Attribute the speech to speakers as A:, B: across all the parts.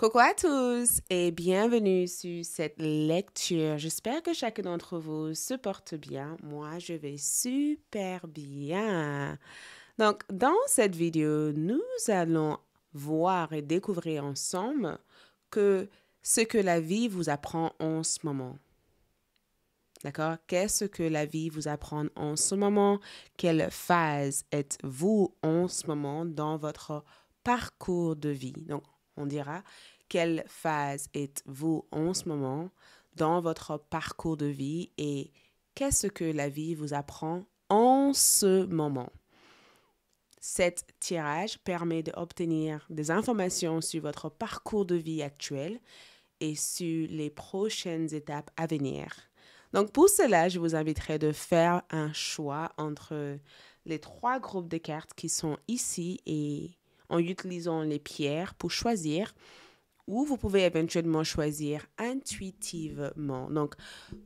A: Coucou à tous et bienvenue sur cette lecture. J'espère que chacun d'entre vous se porte bien. Moi, je vais super bien. Donc, dans cette vidéo, nous allons voir et découvrir ensemble ce que la vie vous apprend en ce moment. D'accord Qu'est-ce que la vie vous apprend en ce moment Quelle phase êtes-vous en ce moment dans votre parcours de vie Donc, on dira quelle phase êtes-vous en ce moment dans votre parcours de vie et qu'est-ce que la vie vous apprend en ce moment. Cet tirage permet d'obtenir des informations sur votre parcours de vie actuel et sur les prochaines étapes à venir. Donc pour cela, je vous inviterai de faire un choix entre les trois groupes de cartes qui sont ici et en utilisant les pierres pour choisir ou vous pouvez éventuellement choisir intuitivement. Donc,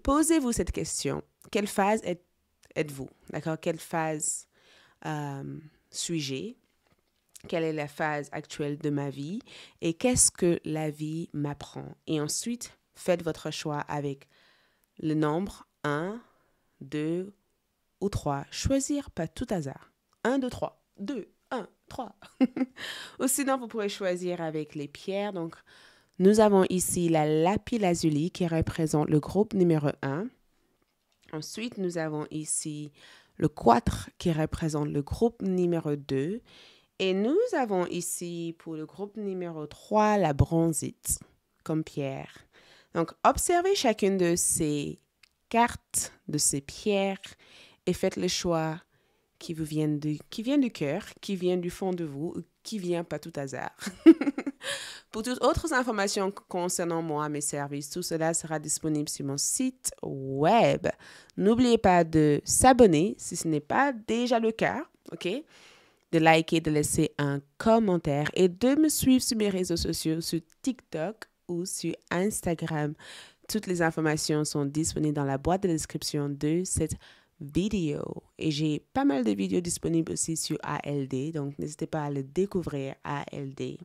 A: posez-vous cette question. Quelle phase êtes, vous D'accord Quelle phase euh, suis-je Quelle est la phase actuelle de ma vie Et qu'est-ce que la vie m'apprend Et ensuite, faites votre choix avec le nombre 1, 2 ou 3. Choisir pas tout hasard. 1, 2, 3. 2. 1, 3. Ou sinon, vous pourrez choisir avec les pierres. Donc, nous avons ici la lapis-lazuli qui représente le groupe numéro 1. Ensuite, nous avons ici le quatre qui représente le groupe numéro 2. Et nous avons ici pour le groupe numéro 3 la bronzite comme pierre. Donc, observez chacune de ces cartes, de ces pierres et faites le choix qui vous viennent du, qui vient du cœur, qui vient du fond de vous, qui vient pas tout hasard. Pour toutes autres informations concernant moi, mes services, tout cela sera disponible sur mon site web. N'oubliez pas de s'abonner si ce n'est pas déjà le cas, ok? De liker, de laisser un commentaire et de me suivre sur mes réseaux sociaux, sur TikTok ou sur Instagram. Toutes les informations sont disponibles dans la boîte de description de cette vidéo vidéo. Et j'ai pas mal de vidéos disponibles aussi sur ALD, donc n'hésitez pas à le découvrir, ALD.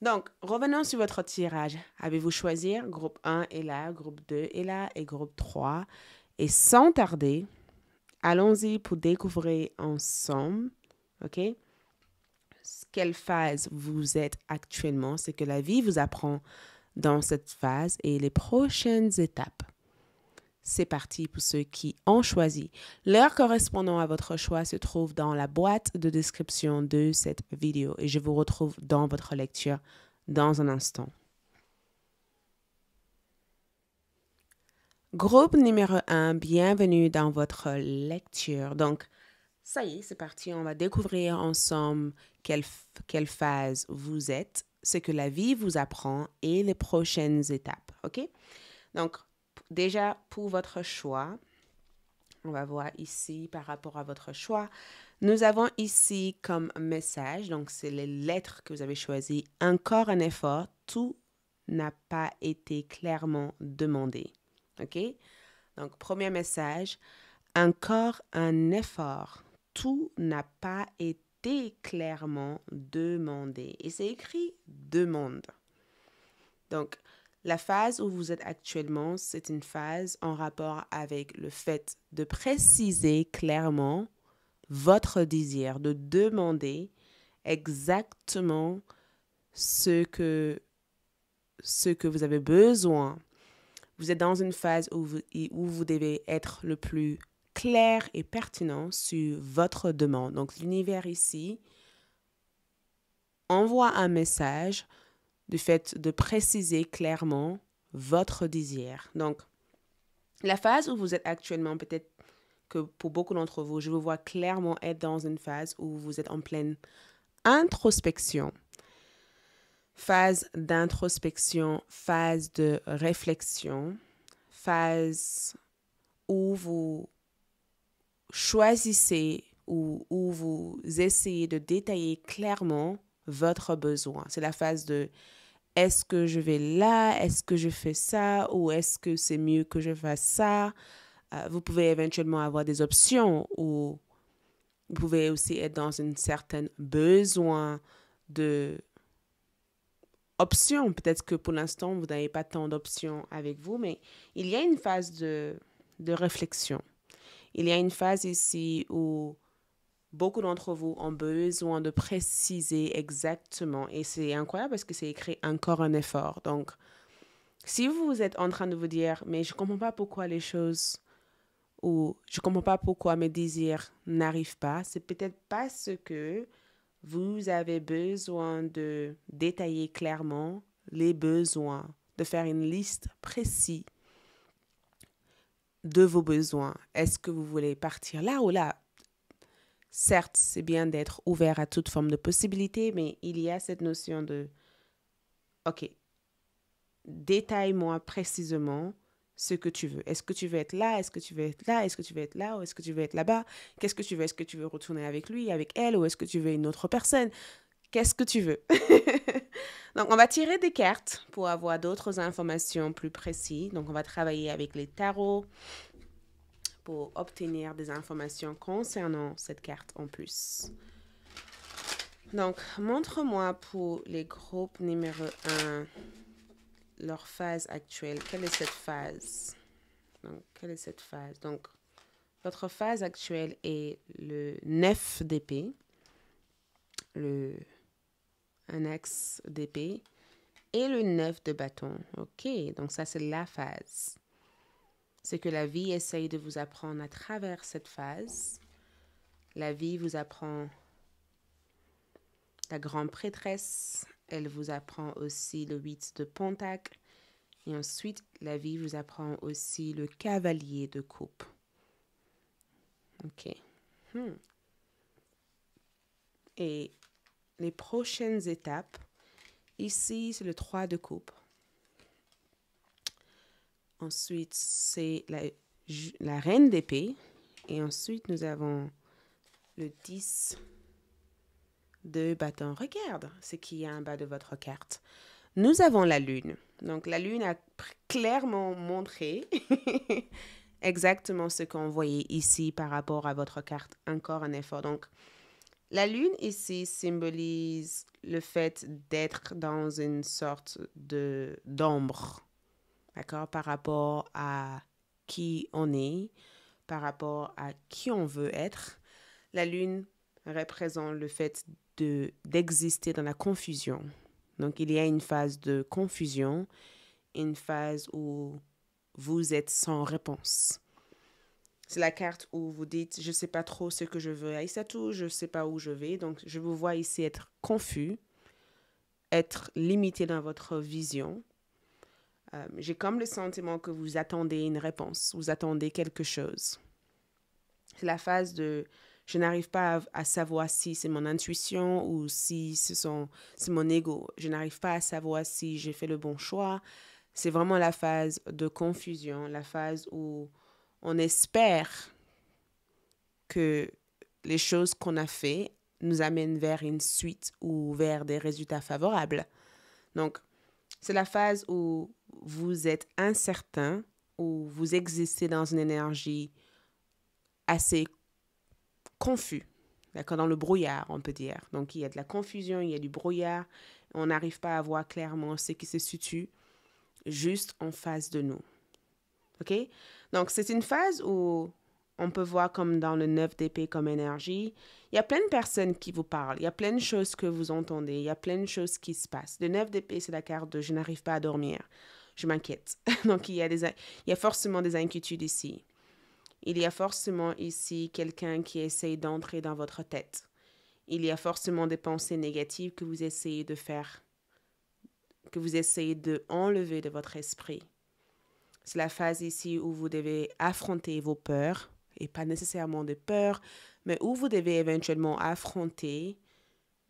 A: Donc, revenons sur votre tirage. Avez-vous choisi groupe 1 est là, groupe 2 est là et groupe 3 Et sans tarder, allons-y pour découvrir ensemble, OK Quelle phase vous êtes actuellement, c'est que la vie vous apprend dans cette phase et les prochaines étapes c'est parti pour ceux qui ont choisi. L'heure correspondant à votre choix se trouve dans la boîte de description de cette vidéo et je vous retrouve dans votre lecture dans un instant. Groupe numéro 1, bienvenue dans votre lecture. Donc, ça y est, c'est parti, on va découvrir ensemble quelle, quelle phase vous êtes, ce que la vie vous apprend et les prochaines étapes, ok? Donc, déjà pour votre choix, on va voir ici par rapport à votre choix. Nous avons ici comme message, donc c'est les lettres que vous avez choisies, encore un effort, tout n'a pas été clairement demandé. OK? Donc, premier message, encore un effort, tout n'a pas été clairement demandé. Et c'est écrit demande. Donc, la phase où vous êtes actuellement, c'est une phase en rapport avec le fait de préciser clairement votre désir, de demander exactement ce que, ce que vous avez besoin. Vous êtes dans une phase où où vous devez être le plus clair et pertinent sur votre demande. Donc l'univers ici envoie un message du fait de préciser clairement votre désir. Donc, la phase où vous êtes actuellement, peut-être que pour beaucoup d'entre vous, je vous vois clairement être dans une phase où vous êtes en pleine introspection. Phase d'introspection, phase de réflexion, phase où vous choisissez ou où vous essayez de détailler clairement votre besoin. C'est la phase de est-ce que je vais là, est-ce que je fais ça, ou est-ce que c'est mieux que je fasse ça. Euh, vous pouvez éventuellement avoir des options, ou vous pouvez aussi être dans une certaine besoin de options. Peut-être que pour l'instant, vous n'avez pas tant d'options avec vous, mais il y a une phase de réflexion. Il y a une phase ici où beaucoup d'entre vous ont besoin de préciser exactement. Et c'est incroyable parce que c'est écrit encore un effort. Donc, si vous êtes en train de vous dire, mais je ne comprends pas pourquoi les choses ou je ne comprends pas pourquoi mes désirs n'arrivent pas, c'est peut-être parce que vous avez besoin de détailler clairement les besoins, de faire une liste précise de vos besoins. Est-ce que vous voulez partir là ou là certes, c'est bien d'être ouvert à toute forme de possibilité, mais il y a cette notion de, OK, détaille-moi précisément ce que tu veux. Est-ce que tu veux être là Est-ce que tu veux être là Est-ce que tu veux être là Ou est-ce que tu veux être là-bas Qu'est-ce que tu veux Est-ce que tu veux retourner avec lui, avec elle Ou est-ce que tu veux une autre personne Qu'est-ce que tu veux Donc, on va tirer des cartes pour avoir d'autres informations plus précises. Donc, on va travailler avec les tarots, pour obtenir des informations concernant cette carte en plus. Donc, montre-moi pour les groupes numéro 1 leur phase actuelle. Quelle est cette phase? Donc, quelle est cette phase? Donc, votre phase actuelle est le 9 d'épée, le un axe d'épée et le 9 de bâton. OK, donc ça c'est la phase. C'est que la vie essaye de vous apprendre à travers cette phase. La vie vous apprend la grande prêtresse, elle vous apprend aussi le 8 de pentacle, et ensuite la vie vous apprend aussi le cavalier de coupe. Ok. Hmm. Et les prochaines étapes, ici c'est le 3 de coupe. Ensuite, c'est la, la reine d'épée. Et ensuite, nous avons le 10 de bâton. Regarde ce qu'il y a en bas de votre carte. Nous avons la lune. Donc la lune a clairement montré exactement ce qu'on voyait ici par rapport à votre carte. Encore un effort. Donc la lune ici symbolise le fait d'être dans une sorte de d'ombre d'accord, par rapport à qui on est, par rapport à qui on veut être. La lune représente le fait de d'exister dans la confusion. Donc il y a une phase de confusion, une phase où vous êtes sans réponse. C'est la carte où vous dites je ne sais pas trop ce que je veux à Isatou, je sais pas où je vais. Donc je vous vois ici être confus, être limité dans votre vision, euh, j'ai comme le sentiment que vous attendez une réponse, vous attendez quelque chose. C'est la phase de je n'arrive pas à, savoir si c'est mon intuition ou si c'est mon ego. Je n'arrive pas à savoir si j'ai fait le bon choix. C'est vraiment la phase de confusion, la phase où on espère que les choses qu'on a fait nous amènent vers une suite ou vers des résultats favorables. Donc, c'est la phase où vous êtes incertain, où vous existez dans une énergie assez confus, d'accord, dans le brouillard, on peut dire. Donc, il y a de la confusion, il y a du brouillard, on n'arrive pas à voir clairement ce qui se situe juste en face de nous. OK? Donc, c'est une phase où on peut voir comme dans le 9 d'épée comme énergie, il y a plein de personnes qui vous parlent, il y a plein de choses que vous entendez, il y a plein de choses qui se passent. Le 9 d'épée, c'est la carte de je n'arrive pas à dormir, je m'inquiète. Donc il y, a des, il y a forcément des inquiétudes ici. Il y a forcément ici quelqu'un qui essaye d'entrer dans votre tête. Il y a forcément des pensées négatives que vous essayez de faire, que vous essayez de enlever de votre esprit. C'est la phase ici où vous devez affronter vos peurs, et pas nécessairement des peurs, mais où vous devez éventuellement affronter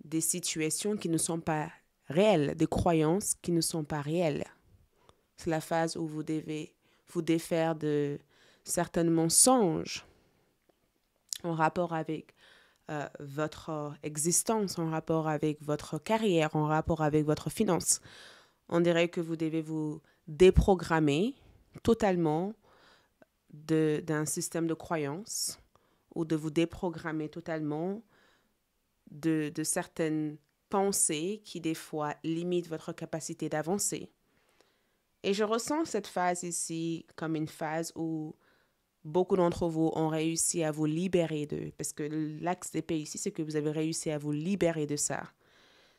A: des situations qui ne sont pas réelles, des croyances qui ne sont pas réelles. C'est la phase où vous devez vous défaire de certains mensonges en rapport avec euh, votre existence, en rapport avec votre carrière, en rapport avec votre finance. On dirait que vous devez vous déprogrammer totalement d'un système de croyance ou de vous déprogrammer totalement de, de certaines pensées qui, des fois, limitent votre capacité d'avancer. Et je ressens cette phase ici comme une phase où beaucoup d'entre vous ont réussi à vous libérer d'eux, parce que l'axe d'épée ici, c'est que vous avez réussi à vous libérer de ça.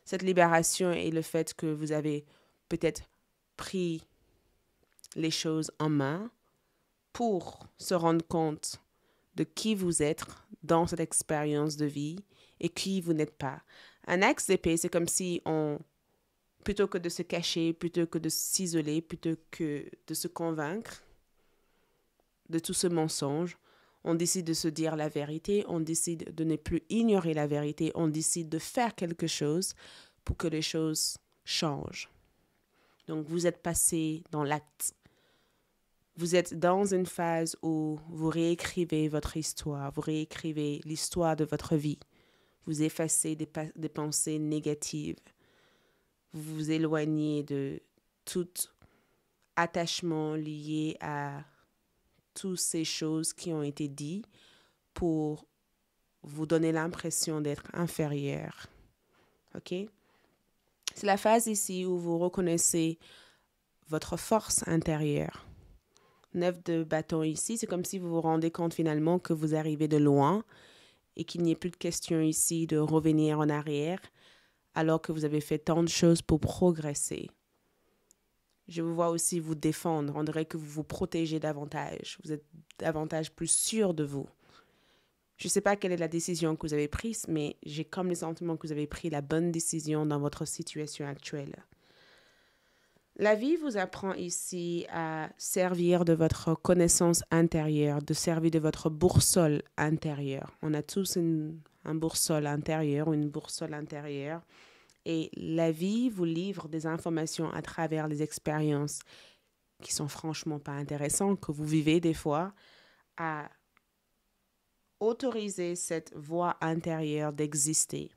A: Cette libération est le fait que vous avez peut-être pris les choses en main, pour se rendre compte de qui vous êtes dans cette expérience de vie et qui vous n'êtes pas. Un axe d'épée, c'est comme si on, plutôt que de se cacher, plutôt que de s'isoler, plutôt que de se convaincre de tout ce mensonge, on décide de se dire la vérité, on décide de ne plus ignorer la vérité, on décide de faire quelque chose pour que les choses changent. Donc vous êtes passé dans l'acte vous êtes dans une phase où vous réécrivez votre histoire, vous réécrivez l'histoire de votre vie, vous effacez des, pensées négatives, vous vous éloignez de tout attachement lié à toutes ces choses qui ont été dites pour vous donner l'impression d'être inférieur. OK? C'est la phase ici où vous reconnaissez votre force intérieure neuf de bâton ici, c'est comme si vous vous rendez compte finalement que vous arrivez de loin et qu'il n'y ait plus de question ici de revenir en arrière alors que vous avez fait tant de choses pour progresser. Je vous vois aussi vous défendre, on dirait que vous vous protégez davantage, vous êtes davantage plus sûr de vous. Je ne sais pas quelle est la décision que vous avez prise, mais j'ai comme le sentiment que vous avez pris la bonne décision dans votre situation actuelle. La vie vous apprend ici à servir de votre connaissance intérieure, de servir de votre boursole intérieure. On a tous une, un boursole intérieur une boursole intérieure. Et la vie vous livre des informations à travers les expériences qui sont franchement pas intéressantes, que vous vivez des fois, à autoriser cette voie intérieure d'exister.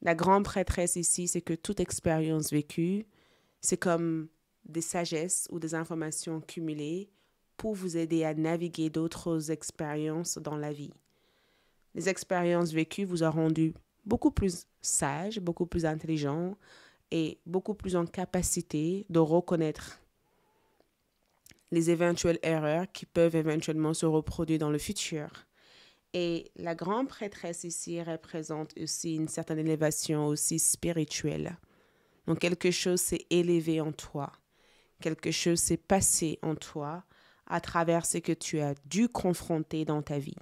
A: La grande prêtresse ici, c'est que toute expérience vécue c'est comme des sagesses ou des informations cumulées pour vous aider à naviguer d'autres expériences dans la vie. Les expériences vécues vous ont rendu beaucoup plus sages, beaucoup plus intelligent et beaucoup plus en capacité de reconnaître les éventuelles erreurs qui peuvent éventuellement se reproduire dans le futur. Et la grande prêtresse ici représente aussi une certaine élévation aussi spirituelle. Donc quelque chose s'est élevé en toi, quelque chose s'est passé en toi à travers ce que tu as dû confronter dans ta vie.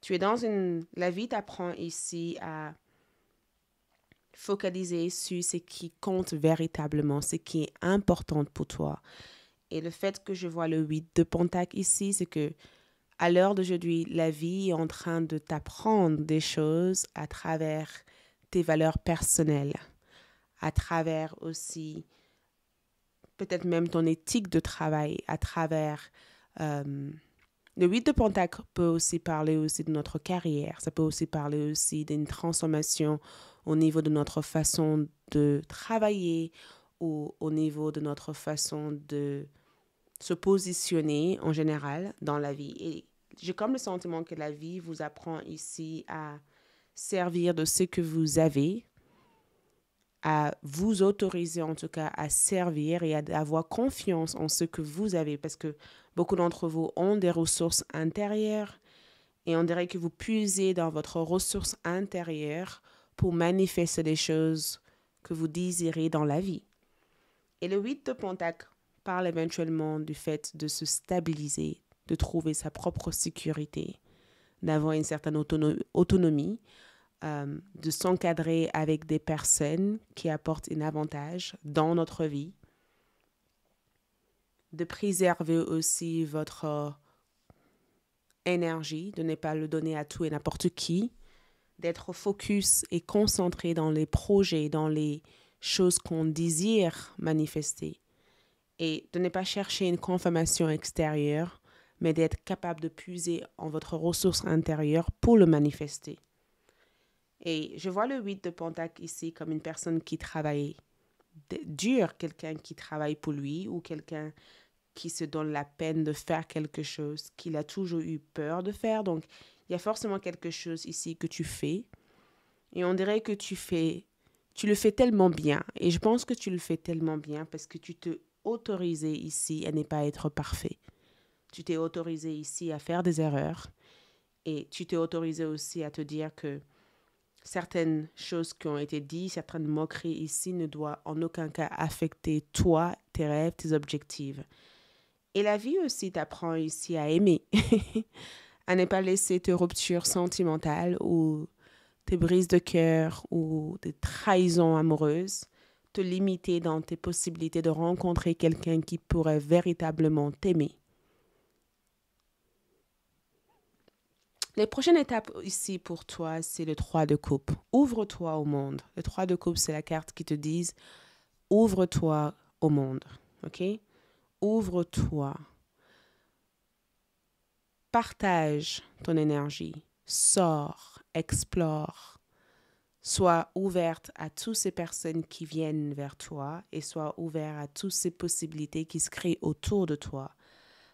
A: Tu es dans une... La vie t'apprend ici à focaliser sur ce qui compte véritablement, ce qui est important pour toi. Et le fait que je vois le 8 de Pontac ici, c'est que à l'heure d'aujourd'hui, la vie est en train de t'apprendre des choses à travers tes valeurs personnelles à travers aussi peut-être même ton éthique de travail, à travers... Euh, le 8 de Pentacle peut aussi parler aussi de notre carrière, ça peut aussi parler aussi d'une transformation au niveau de notre façon de travailler ou au niveau de notre façon de se positionner en général dans la vie. Et j'ai comme le sentiment que la vie vous apprend ici à servir de ce que vous avez à vous autoriser en tout cas à servir et à avoir confiance en ce que vous avez parce que beaucoup d'entre vous ont des ressources intérieures et on dirait que vous puisez dans votre ressource intérieure pour manifester les choses que vous désirez dans la vie. Et le 8 de Pentacle parle éventuellement du fait de se stabiliser, de trouver sa propre sécurité, d'avoir une certaine autonomie euh, de s'encadrer avec des personnes qui apportent un avantage dans notre vie, de préserver aussi votre énergie, de ne pas le donner à tout et n'importe qui, d'être focus et concentré dans les projets, dans les choses qu'on désire manifester, et de ne pas chercher une confirmation extérieure, mais d'être capable de puiser en votre ressource intérieure pour le manifester. Et je vois le 8 de Pentac ici comme une personne qui travaille dur, quelqu'un qui travaille pour lui ou quelqu'un qui se donne la peine de faire quelque chose qu'il a toujours eu peur de faire. Donc, il y a forcément quelque chose ici que tu fais. Et on dirait que tu fais, tu le fais tellement bien. Et je pense que tu le fais tellement bien parce que tu te autorisé ici à ne pas être parfait. Tu t'es autorisé ici à faire des erreurs. Et tu t'es autorisé aussi à te dire que certaines choses qui ont été dites, certaines moqueries ici ne doivent en aucun cas affecter toi, tes rêves, tes objectifs. Et la vie aussi t'apprend ici à aimer, à ne pas laisser tes ruptures sentimentales ou tes brises de cœur ou tes trahisons amoureuses te limiter dans tes possibilités de rencontrer quelqu'un qui pourrait véritablement t'aimer. Les prochaines étapes ici pour toi, c'est le 3 de coupe. Ouvre-toi au monde. Le 3 de coupe, c'est la carte qui te dit ouvre-toi au monde. OK? Ouvre-toi. Partage ton énergie. Sors, explore. Sois ouverte à toutes ces personnes qui viennent vers toi et sois ouvert à toutes ces possibilités qui se créent autour de toi.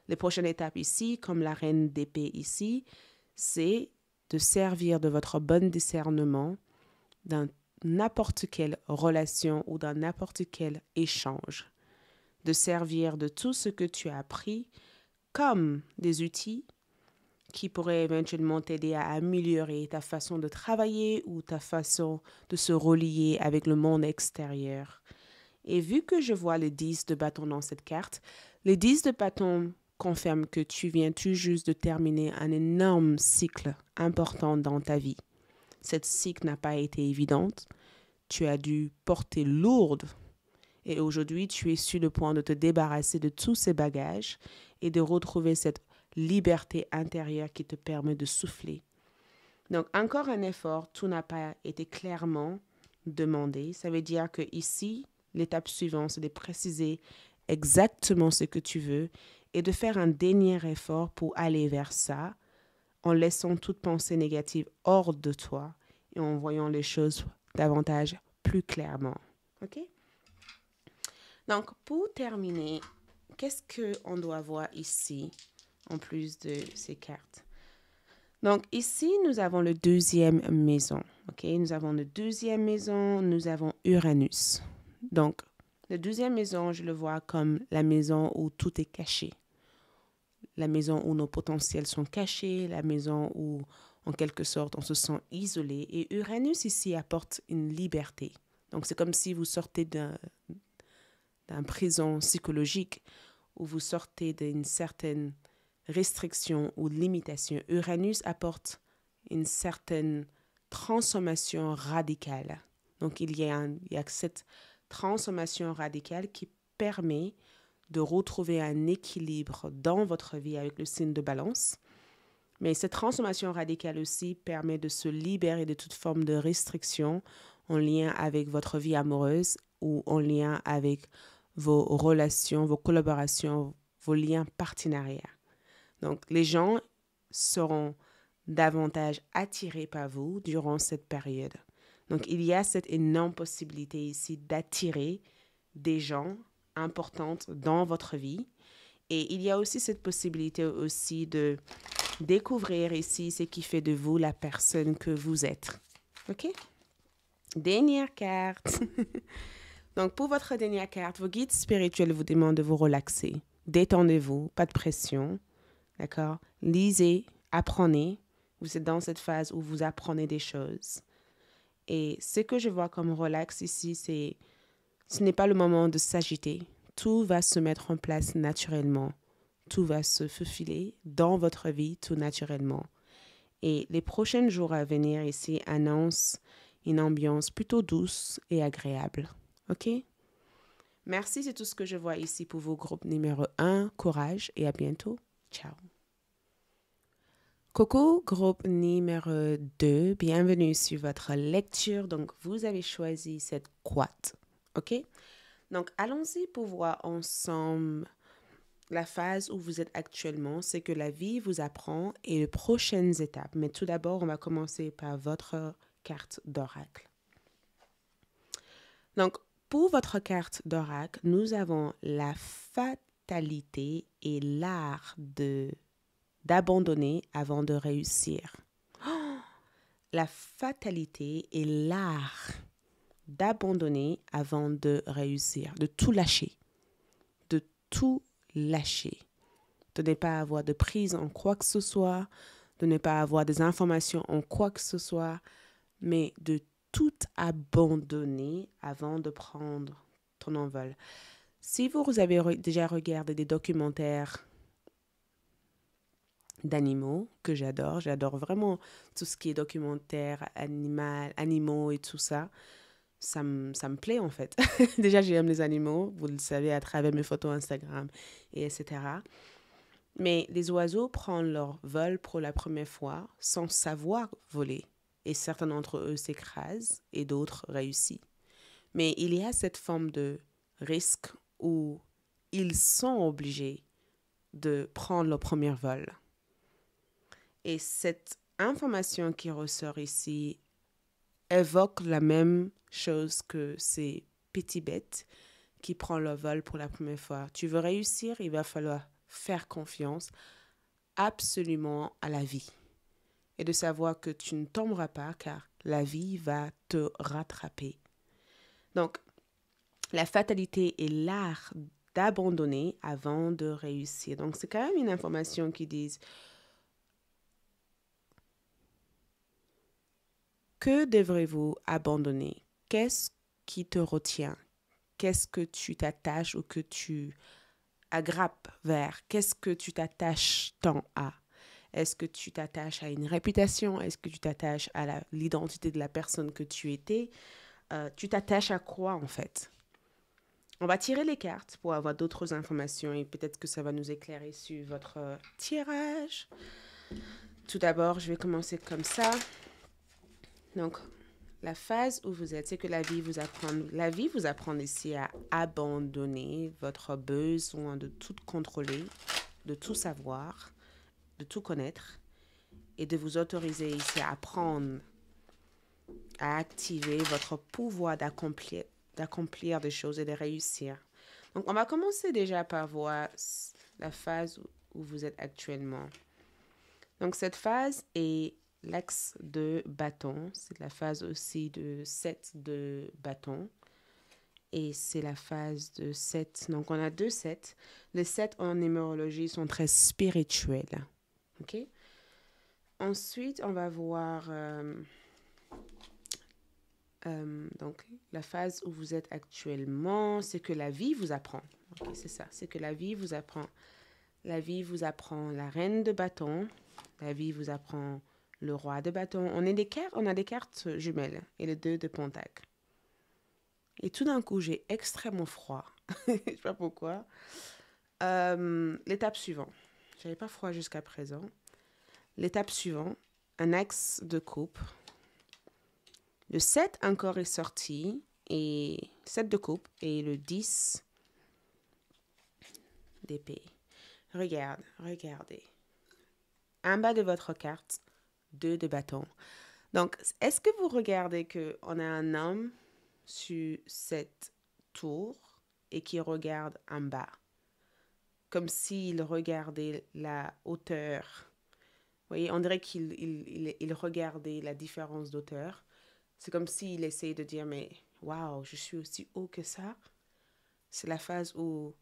A: Les prochaines étapes ici, comme la reine d'épée ici, c'est de servir de votre bon discernement dans n'importe quelle relation ou dans n'importe quel échange, de servir de tout ce que tu as appris comme des outils qui pourraient éventuellement t'aider à améliorer ta façon de travailler ou ta façon de se relier avec le monde extérieur. Et vu que je vois les 10 de bâton dans cette carte, les 10 de bâton confirme que tu viens tout juste de terminer un énorme cycle important dans ta vie. Cette cycle n'a pas été évidente. Tu as dû porter lourde. Et aujourd'hui, tu es sur le point de te débarrasser de tous ces bagages et de retrouver cette liberté intérieure qui te permet de souffler. Donc, encore un effort, tout n'a pas été clairement demandé. Ça veut dire que ici, l'étape suivante, c'est de préciser exactement ce que tu veux et de faire un dernier effort pour aller vers ça en laissant toute pensée négative hors de toi et en voyant les choses davantage plus clairement. OK Donc pour terminer, qu'est-ce que on doit voir ici en plus de ces cartes donc ici, nous avons le deuxième maison. OK, nous avons le deuxième maison, nous avons Uranus. Donc, le deuxième maison, je le vois comme la maison où tout est caché la maison où nos potentiels sont cachés, la maison où, en quelque sorte, on se sent isolé. Et Uranus ici apporte une liberté. Donc c'est comme si vous sortez d'un, d'un prison psychologique où vous sortez d'une certaine restriction ou limitation. Uranus apporte une certaine transformation radicale. Donc il y a cette transformation radicale qui permet de retrouver un équilibre dans votre vie avec le signe de balance. Mais cette transformation radicale aussi permet de se libérer de toute forme de restriction en lien avec votre vie amoureuse ou en lien avec vos relations, vos collaborations, vos liens partenariats. Donc les gens seront davantage attirés par vous durant cette période. Donc il y a cette énorme possibilité ici d'attirer des gens importante dans votre vie. Et il y a aussi cette possibilité aussi de découvrir ici ce qui fait de vous la personne que vous êtes. OK? Dernière carte. Donc, pour votre dernière carte, vos guides spirituels vous demandent de vous relaxer. Détendez-vous, pas de pression. D'accord? Lisez, apprenez. Vous êtes dans cette phase où vous apprenez des choses. Et ce que je vois comme relax ici, c'est ce n'est pas le moment de s'agiter. Tout va se mettre en place naturellement. Tout va se faufiler dans votre vie tout naturellement. Et les prochains jours à venir ici annoncent une ambiance plutôt douce et agréable. OK? Merci, c'est tout ce que je vois ici pour vos groupes numéro 1. Courage et à bientôt. Ciao. Coco, groupe numéro 2, bienvenue sur votre lecture. Donc, vous avez choisi cette quat OK? Donc, allons-y pour voir ensemble la phase où vous êtes actuellement. C'est que la vie vous apprend et les prochaines étapes. Mais tout d'abord, on va commencer par votre carte d'oracle. Donc, pour votre carte d'oracle, nous avons la fatalité et l'art de d'abandonner avant de réussir. la fatalité et l'art d'abandonner avant de réussir, de tout lâcher, de tout lâcher, de ne pas avoir de prise en quoi que ce soit, de ne pas avoir des informations en quoi que ce soit, mais de tout abandonner avant de prendre ton envol. Si vous avez déjà regardé des documentaires d'animaux que j'adore, j'adore vraiment tout ce qui est documentaire animal, animaux et tout ça, ça me, ça me plaît en fait. Déjà, j'aime les animaux, vous le savez à travers mes photos Instagram et etc. Mais les oiseaux prennent leur vol pour la première fois sans savoir voler. Et certains d'entre eux s'écrasent et d'autres réussissent. Mais il y a cette forme de risque où ils sont obligés de prendre leur premier vol. Et cette information qui ressort ici évoque la même chose que ces petits bêtes qui prend leur vol pour la première fois. Tu veux réussir, il va falloir faire confiance absolument à la vie et de savoir que tu ne tomberas pas car la vie va te rattraper. Donc, la fatalité est l'art d'abandonner avant de réussir. Donc, c'est quand même une information qui dit Que devrez-vous abandonner Qu'est-ce qui te retient Qu'est-ce que tu t'attaches ou que tu agrappes vers Qu'est-ce que tu t'attaches tant à Est-ce que tu t'attaches à une réputation Est-ce que tu t'attaches à l'identité de la personne que tu étais euh, Tu t'attaches à quoi en fait on va tirer les cartes pour avoir d'autres informations et peut-être que ça va nous éclairer sur votre euh, tirage. Tout d'abord, je vais commencer comme ça. Donc, la phase où vous êtes, c'est que la vie vous apprend, la vie vous apprend ici à abandonner votre besoin de tout contrôler, de tout savoir, de tout connaître et de vous autoriser ici à apprendre, à activer votre pouvoir d'accomplir, d'accomplir des choses et de réussir. Donc, on va commencer déjà par voir la phase où vous êtes actuellement. Donc, cette phase est l'axe de bâton. C'est la phase aussi de 7 de bâton. Et c'est la phase de 7. Donc, on a deux 7. Les 7 en numérologie sont très spirituels. OK? Ensuite, on va voir euh, euh, donc, la phase où vous êtes actuellement. C'est que la vie vous apprend. c'est ça. C'est que la vie vous apprend. La vie vous apprend la reine de bâton. La vie vous apprend le roi de bâton. On, est des cartes, on a des cartes jumelles et le deux de pontac Et tout d'un coup, j'ai extrêmement froid. Je sais pas pourquoi. Euh, l'étape suivante. J'avais pas froid jusqu'à présent. L'étape suivante, un axe de coupe. Le 7 encore est sorti. Et 7 de coupe. Et le 10 d'épée. Regarde, regardez. En bas de votre carte, deux de bâtons. Donc, est-ce que vous regardez qu'on a un homme sur cette tour et qui regarde en bas, comme s'il regardait la hauteur? Vous voyez, on dirait qu'il il, regardait la différence d'auteur. C'est comme s'il essayait de dire, mais waouh, je suis aussi haut que ça. C'est la phase où,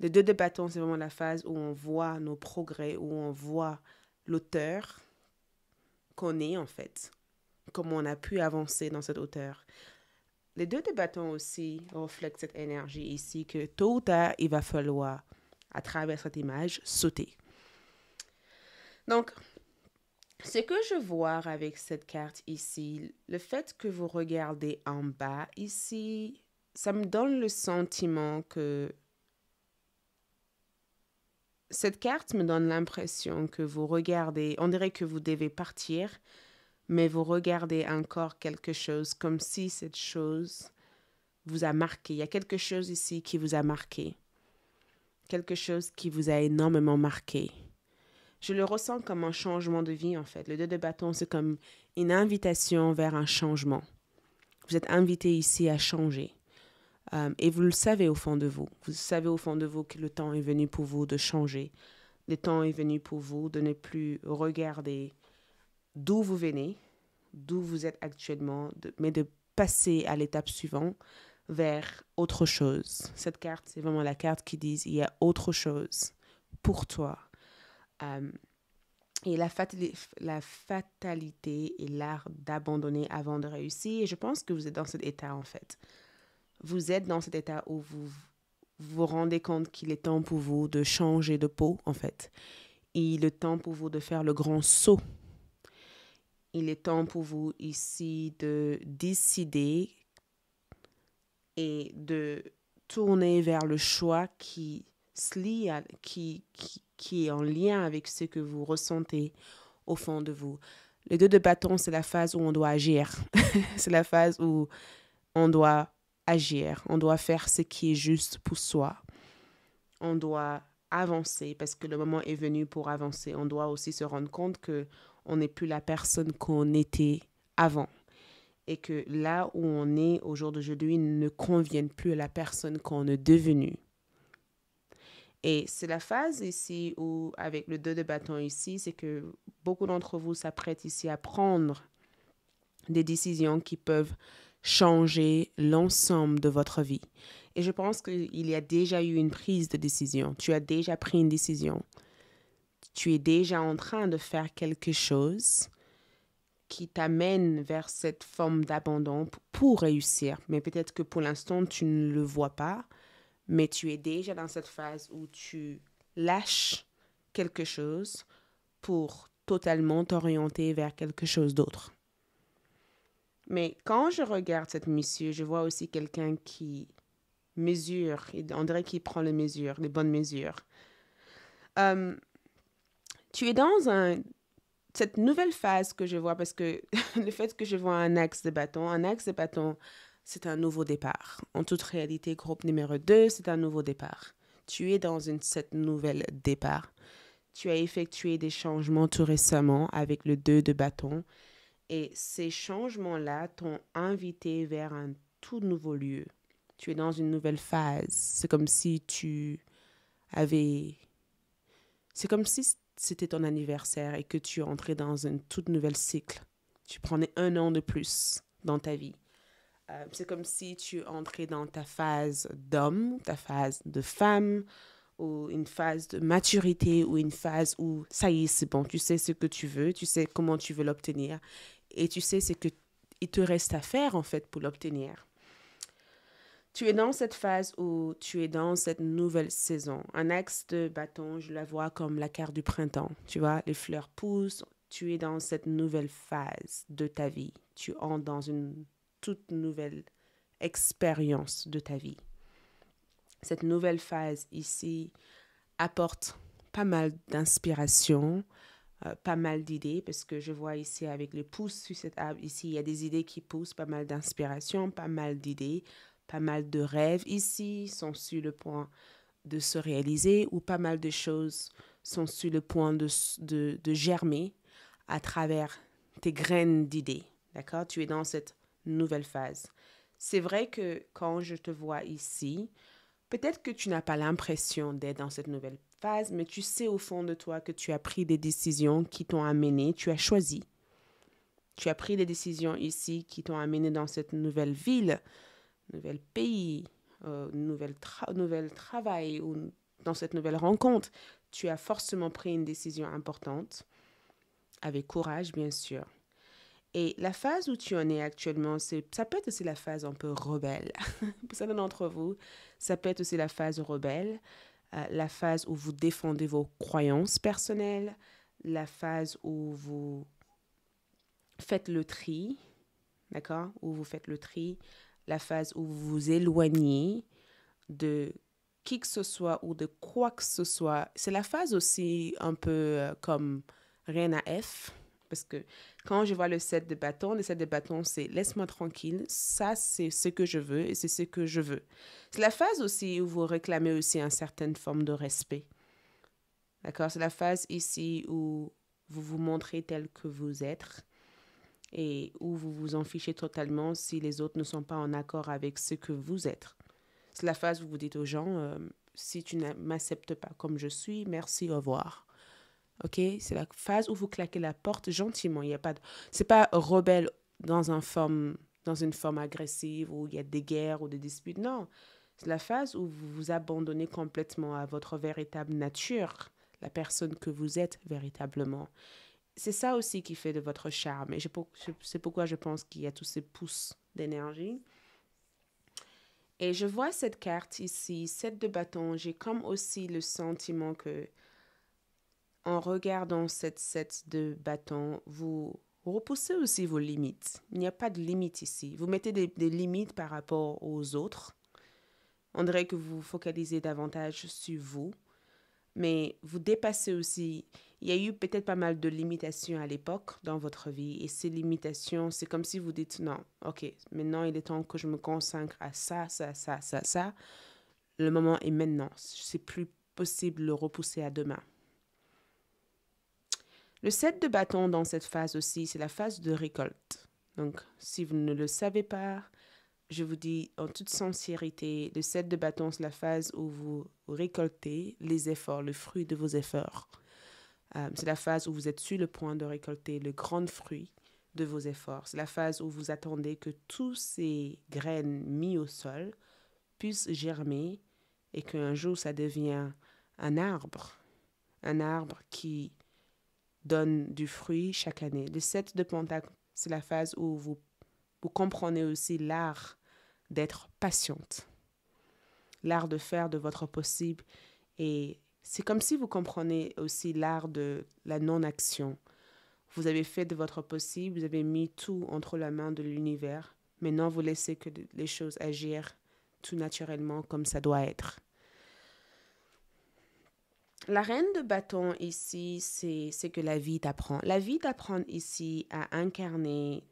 A: le deux de bâton, c'est vraiment la phase où on voit nos progrès, où on voit l'auteur est en fait, comment on a pu avancer dans cette hauteur. Les deux des bâtons aussi reflètent cette énergie ici que tôt ou tard, il va falloir, à travers cette image, sauter. Donc, ce que je vois avec cette carte ici, le fait que vous regardez en bas ici, ça me donne le sentiment que cette carte me donne l'impression que vous regardez, on dirait que vous devez partir, mais vous regardez encore quelque chose comme si cette chose vous a marqué. Il y a quelque chose ici qui vous a marqué. Quelque chose qui vous a énormément marqué. Je le ressens comme un changement de vie en fait. Le 2 de bâton, c'est comme une invitation vers un changement. Vous êtes invité ici à changer. Euh, et vous le savez au fond de vous. Vous savez au fond de vous que le temps est venu pour vous de changer. Le temps est venu pour vous de ne plus regarder d'où vous venez, d'où vous êtes actuellement, mais de passer à l'étape suivante vers autre chose. Cette carte, c'est vraiment la carte qui dit il y a autre chose pour toi. Euh, et la, la fatalité est l'art d'abandonner avant de réussir. Et je pense que vous êtes dans cet état, en fait vous êtes dans cet état où vous vous rendez compte qu'il est temps pour vous de changer de peau, en fait. Il est temps pour vous de faire le grand saut. Il est temps pour vous ici de décider et de tourner vers le choix qui se qui, qui, est en lien avec ce que vous ressentez au fond de vous. Le deux de bâtons c'est la phase où on doit agir. c'est la phase où on doit agir, on doit faire ce qui est juste pour soi. On doit avancer parce que le moment est venu pour avancer. On doit aussi se rendre compte que on n'est plus la personne qu'on était avant et que là où on est au jour d'aujourd'hui ne conviennent plus à la personne qu'on est devenue. Et c'est la phase ici où, avec le 2 de bâton ici, c'est que beaucoup d'entre vous s'apprêtent ici à prendre des décisions qui peuvent changer l'ensemble de votre vie. Et je pense qu'il y a déjà eu une prise de décision. Tu as déjà pris une décision. Tu es déjà en train de faire quelque chose qui t'amène vers cette forme d'abandon pour réussir. Mais peut-être que pour l'instant, tu ne le vois pas, mais tu es déjà dans cette phase où tu lâches quelque chose pour totalement t'orienter vers quelque chose d'autre. Mais quand je regarde cette mission, je vois aussi quelqu'un qui mesure, et on dirait qu'il prend les mesures, les bonnes mesures. Euh, tu es dans cette nouvelle phase que je vois, parce que le fait que je vois un axe de bâton, un axe de bâton, c'est un nouveau départ. En toute réalité, groupe numéro 2, c'est un nouveau départ. Tu es dans une, cette nouvelle départ. Tu as effectué des changements tout récemment avec le 2 de bâton et ces changements-là t'ont invité vers un tout nouveau lieu. Tu es dans une nouvelle phase. C'est comme si tu avais... C'est comme si c'était ton anniversaire et que tu entrais dans un tout nouvel cycle. Tu prenais un an de plus dans ta vie. Euh, c'est comme si tu entrais dans ta phase d'homme, ta phase de femme, ou une phase de maturité, ou une phase où ça y est, c'est bon, tu sais ce que tu veux, tu sais comment tu veux l'obtenir et tu sais ce qu'il te reste à faire en fait pour l'obtenir. Tu es dans cette phase où tu es dans cette nouvelle saison. Un axe de bâton, je la vois comme la carte du printemps. Tu vois, les fleurs poussent. Tu es dans cette nouvelle phase de ta vie. Tu entres dans une toute nouvelle expérience de ta vie. Cette nouvelle phase ici apporte pas mal d'inspiration, euh, pas mal d'idées parce que je vois ici avec les pouce sur cette arbre, ici il y a des idées qui poussent, pas mal d'inspiration, pas mal d'idées, pas mal de rêves ici sont sur le point de se réaliser ou pas mal de choses sont sur le point de, de, de germer à travers tes graines d'idées. D'accord Tu es dans cette nouvelle phase. C'est vrai que quand je te vois ici, peut-être que tu n'as pas l'impression d'être dans cette nouvelle mais tu sais au fond de toi que tu as pris des décisions qui t'ont amené, tu as choisi. Tu as pris des décisions ici qui t'ont amené dans cette nouvelle ville, nouvel pays, euh, nouvel, travail ou dans cette nouvelle rencontre. Tu as forcément pris une décision importante, avec courage bien sûr. Et la phase où tu en es actuellement, c'est, ça peut être aussi la phase un peu rebelle. Pour certains d'entre vous, ça peut être aussi la phase rebelle. Euh, la phase où vous défendez vos croyances personnelles, la phase où vous faites le tri, d'accord Où vous faites le tri, la phase où vous vous éloignez de qui que ce soit ou de quoi que ce soit. C'est la phase aussi un peu euh, comme rien à F, parce que quand je vois le set de bâtons, le set de bâtons, c'est laisse-moi tranquille, ça c'est ce que je veux et c'est ce que je veux. C'est la phase aussi où vous réclamez aussi une certaine forme de respect. D'accord C'est la phase ici où vous vous montrez tel que vous êtes et où vous vous en fichez totalement si les autres ne sont pas en accord avec ce que vous êtes. C'est la phase où vous dites aux gens, euh, si tu ne m'acceptes pas comme je suis, merci, au revoir. C'est la phase où vous claquez la porte gentiment. Il y a pas, c'est pas rebelle dans un forme, dans une forme agressive où il y a des guerres ou des disputes. Non, c'est la phase où vous vous abandonnez complètement à votre véritable nature, la personne que vous êtes véritablement. C'est ça aussi qui fait de votre charme. Et c'est pourquoi je pense qu'il y a tous ces pouces d'énergie. Et je vois cette carte ici, cette de bâton. J'ai comme aussi le sentiment que en regardant cette set de bâtons, vous repoussez aussi vos limites. Il n'y a pas de limite ici. Vous mettez des, limites par rapport aux autres. On dirait que vous focalisez davantage sur vous, mais vous dépassez aussi. Il y a eu peut-être pas mal de limitations à l'époque dans votre vie, et ces limitations, c'est comme si vous dites non, ok, maintenant il est temps que je me consacre à ça, ça, ça, ça, ça. Le moment est maintenant. C'est plus possible de le repousser à demain. Le 7 de bâton dans cette phase aussi, c'est la phase de récolte. Donc, si vous ne le savez pas, je vous dis en toute sincérité, le 7 de bâton, c'est la phase où vous récoltez les efforts, le fruit de vos efforts. Euh, c'est la phase où vous êtes sur le point de récolter le grand fruit de vos efforts. C'est la phase où vous attendez que toutes ces graines mises au sol puissent germer et qu'un jour ça devienne un arbre. Un arbre qui donne du fruit chaque année. Le 7 de Pentacle, c'est la phase où vous, vous comprenez aussi l'art d'être patiente, l'art de faire de votre possible. Et c'est comme si vous comprenez aussi l'art de la non-action. Vous avez fait de votre possible, vous avez mis tout entre la main de l'univers. Maintenant, vous laissez que les choses agir tout naturellement comme ça doit être. La reine de bâton ici, c'est ce que la vie t'apprend. La vie t'apprend ici à incarner,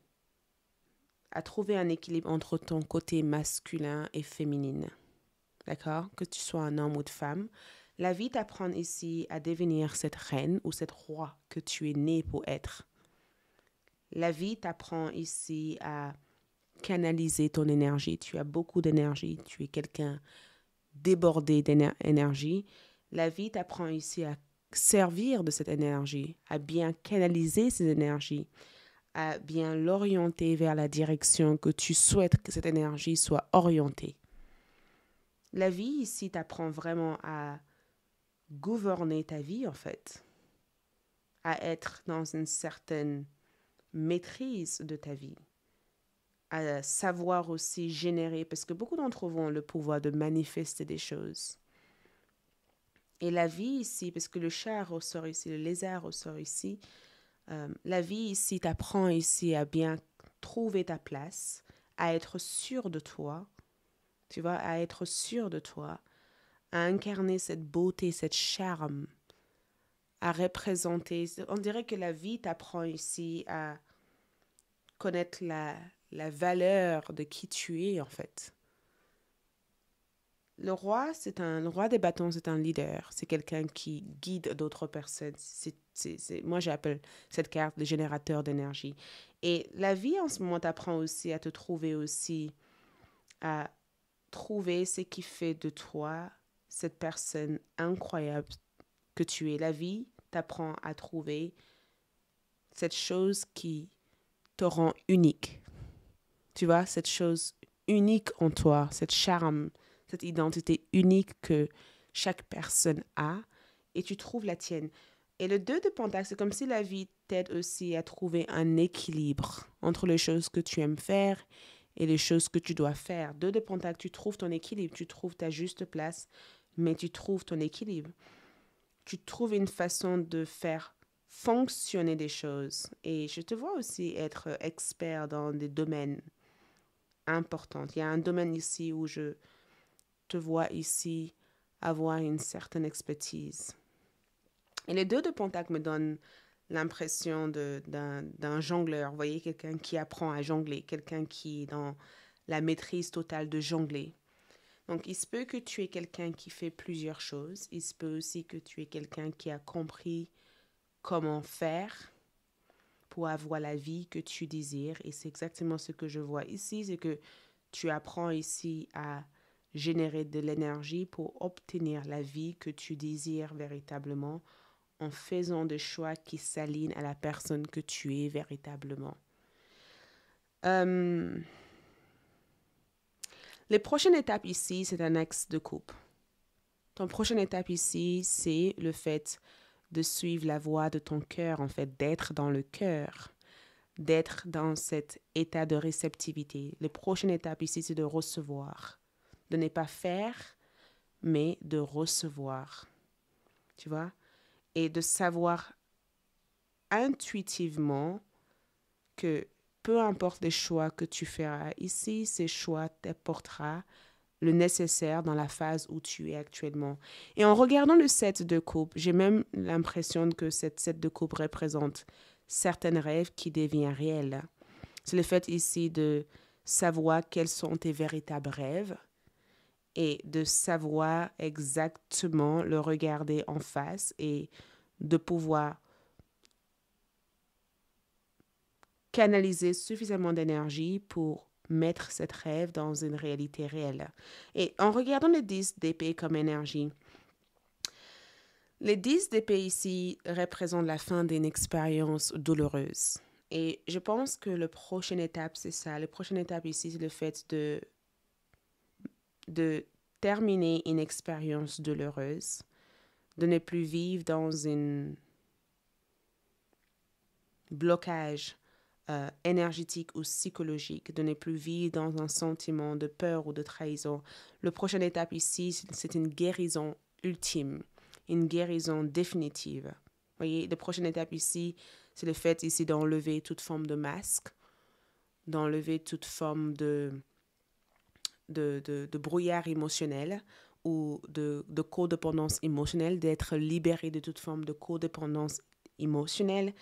A: à trouver un équilibre entre ton côté masculin et féminin. D'accord Que tu sois un homme ou une femme. La vie t'apprend ici à devenir cette reine ou cette roi que tu es né pour être. La vie t'apprend ici à canaliser ton énergie. Tu as beaucoup d'énergie. Tu es quelqu'un débordé d'énergie. La vie t'apprend ici à servir de cette énergie, à bien canaliser ces énergies, à bien l'orienter vers la direction que tu souhaites que cette énergie soit orientée. La vie ici t'apprend vraiment à gouverner ta vie en fait, à être dans une certaine maîtrise de ta vie, à savoir aussi générer, parce que beaucoup d'entre vous ont le pouvoir de manifester des choses et la vie ici, parce que le chat ressort ici, le lézard ressort ici, euh, la vie ici t'apprend ici à bien trouver ta place, à être sûr de toi, tu vois, à être sûr de toi, à incarner cette beauté, cette charme, à représenter. On dirait que la vie t'apprend ici à connaître la valeur de qui tu es en fait. Le roi, c'est un roi des bâtons, c'est un leader, c'est quelqu'un qui guide d'autres personnes. C'est, moi, j'appelle cette carte le générateur d'énergie. Et la vie, en ce moment, t'apprend aussi à te trouver aussi, à trouver ce qui fait de toi cette personne incroyable que tu es. La vie t'apprend à trouver cette chose qui te rend unique. Tu vois, cette chose unique en toi, cette charme cette identité unique que chaque personne a, et tu trouves la tienne. Et le 2 de Pentacle, c'est comme si la vie t'aide aussi à trouver un équilibre entre les choses que tu aimes faire et les choses que tu dois faire. 2 de Pentacle, tu trouves ton équilibre, tu trouves ta juste place, mais tu trouves ton équilibre. Tu trouves une façon de faire fonctionner des choses. Et je te vois aussi être expert dans des domaines importants. Il y a un domaine ici où je, te vois ici avoir une certaine expertise. Et les deux de Pontac me donnent l'impression d'un jongleur, vous voyez, quelqu'un qui apprend à jongler, quelqu'un qui est dans la maîtrise totale de jongler. Donc, il se peut que tu es quelqu'un qui fait plusieurs choses. Il se peut aussi que tu es quelqu'un qui a compris comment faire pour avoir la vie que tu désires. Et c'est exactement ce que je vois ici, c'est que tu apprends ici à générer de l'énergie pour obtenir la vie que tu désires véritablement en faisant des choix qui s'alignent à la personne que tu es véritablement. Euh, les prochaines étapes ici, c'est un axe de coupe. Ton prochaine étape ici, c'est le fait de suivre la voie de ton cœur, en fait, d'être dans le cœur, d'être dans cet état de réceptivité. Les prochaines étapes ici, c'est de recevoir de ne pas faire, mais de recevoir. Tu vois Et de savoir intuitivement que peu importe les choix que tu feras ici, ces choix t'apportera le nécessaire dans la phase où tu es actuellement. Et en regardant le 7 de coupe, j'ai même l'impression que cette 7 de coupe représente certains rêves qui deviennent réels. C'est le fait ici de savoir quels sont tes véritables rêves, et de savoir exactement le regarder en face et de pouvoir canaliser suffisamment d'énergie pour mettre cette rêve dans une réalité réelle. Et en regardant les 10 d'épée comme énergie, les 10 d'épée ici représentent la fin d'une expérience douloureuse. Et je pense que la prochaine étape, c'est ça. La prochaine étape ici, c'est le fait de de terminer une expérience douloureuse, de ne plus vivre dans un blocage euh, énergétique ou psychologique, de ne plus vivre dans un sentiment de peur ou de trahison. Le prochaine étape ici, c'est une guérison ultime, une guérison définitive. Voyez, la prochaine étape ici, c'est le fait ici d'enlever toute forme de masque, d'enlever toute forme de de, de, de brouillard émotionnel ou de, de codépendance émotionnelle, d'être libéré de toute forme de codépendance émotionnelle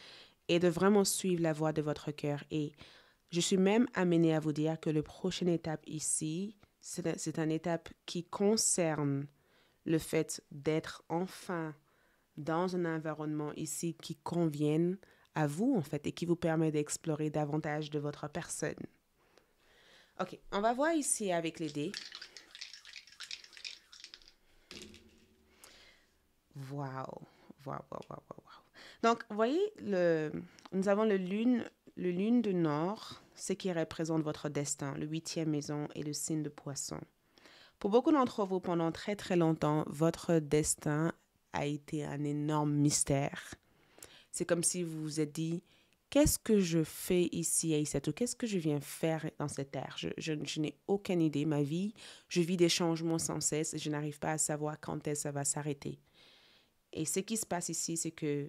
A: et de vraiment suivre la voie de votre cœur. Et je suis même amenée à vous dire que la prochaine étape ici, c'est une étape qui concerne le fait d'être enfin dans un environnement ici qui convienne à vous en fait et qui vous permet d'explorer davantage de votre personne. OK, on va voir ici avec les dés. Waouh, waouh, waouh, waouh, wow. Donc, vous voyez, le, nous avons le lune, le lune de nord, ce qui représente votre destin, le huitième maison et le signe de poisson. Pour beaucoup d'entre vous, pendant très très longtemps, votre destin a été un énorme mystère. C'est comme si vous vous êtes dit, qu'est-ce que je fais ici à ou Qu'est-ce que je viens faire dans cette terre? Je, n'ai aucune idée. Ma vie, je vis des changements sans cesse et je n'arrive pas à savoir quand est-ce ça va s'arrêter. Et ce qui se passe ici, c'est que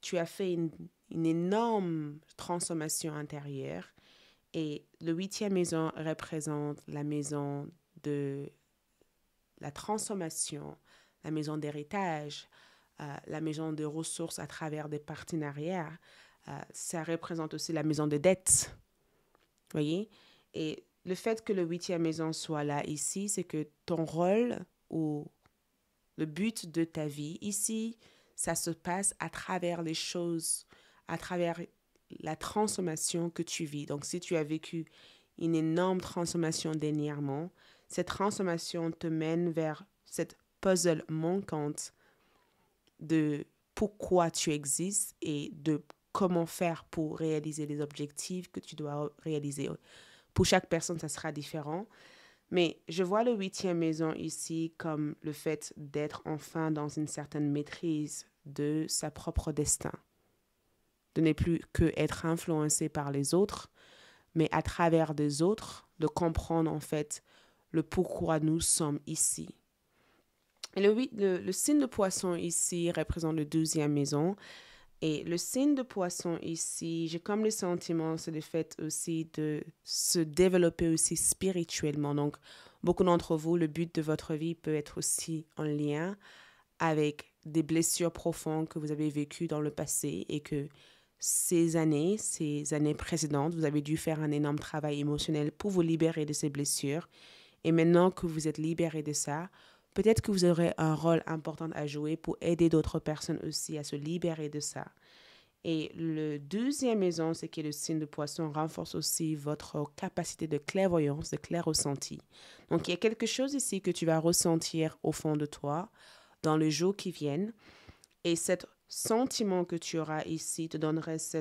A: tu as fait une, énorme transformation intérieure et le huitième maison représente la maison de la transformation, la maison d'héritage, euh, la maison de ressources à travers des partenariats, euh, ça représente aussi la maison de dette. voyez Et le fait que le huitième maison soit là ici, c'est que ton rôle ou le but de ta vie ici, ça se passe à travers les choses, à travers la transformation que tu vis. Donc si tu as vécu une énorme transformation dernièrement, cette transformation te mène vers cette puzzle manquante de pourquoi tu existes et de comment faire pour réaliser les objectifs que tu dois réaliser. Pour chaque personne, ça sera différent. Mais je vois le huitième maison ici comme le fait d'être enfin dans une certaine maîtrise de sa propre destin, de ne plus que être influencé par les autres, mais à travers des autres, de comprendre en fait le pourquoi nous sommes ici. le, le, signe de poisson ici représente le deuxième maison, et le signe de poisson ici, j'ai comme le sentiment, c'est le fait aussi de se développer aussi spirituellement. Donc, beaucoup d'entre vous, le but de votre vie peut être aussi en lien avec des blessures profondes que vous avez vécues dans le passé et que ces années, ces années précédentes, vous avez dû faire un énorme travail émotionnel pour vous libérer de ces blessures. Et maintenant que vous êtes libéré de ça, peut-être que vous aurez un rôle important à jouer pour aider d'autres personnes aussi à se libérer de ça. Et le deuxième maison, c'est que le signe de poisson renforce aussi votre capacité de clairvoyance, de clair ressenti. Donc, il y a quelque chose ici que tu vas ressentir au fond de toi dans les jours qui viennent. Et cet sentiment que tu auras ici te donnerait ce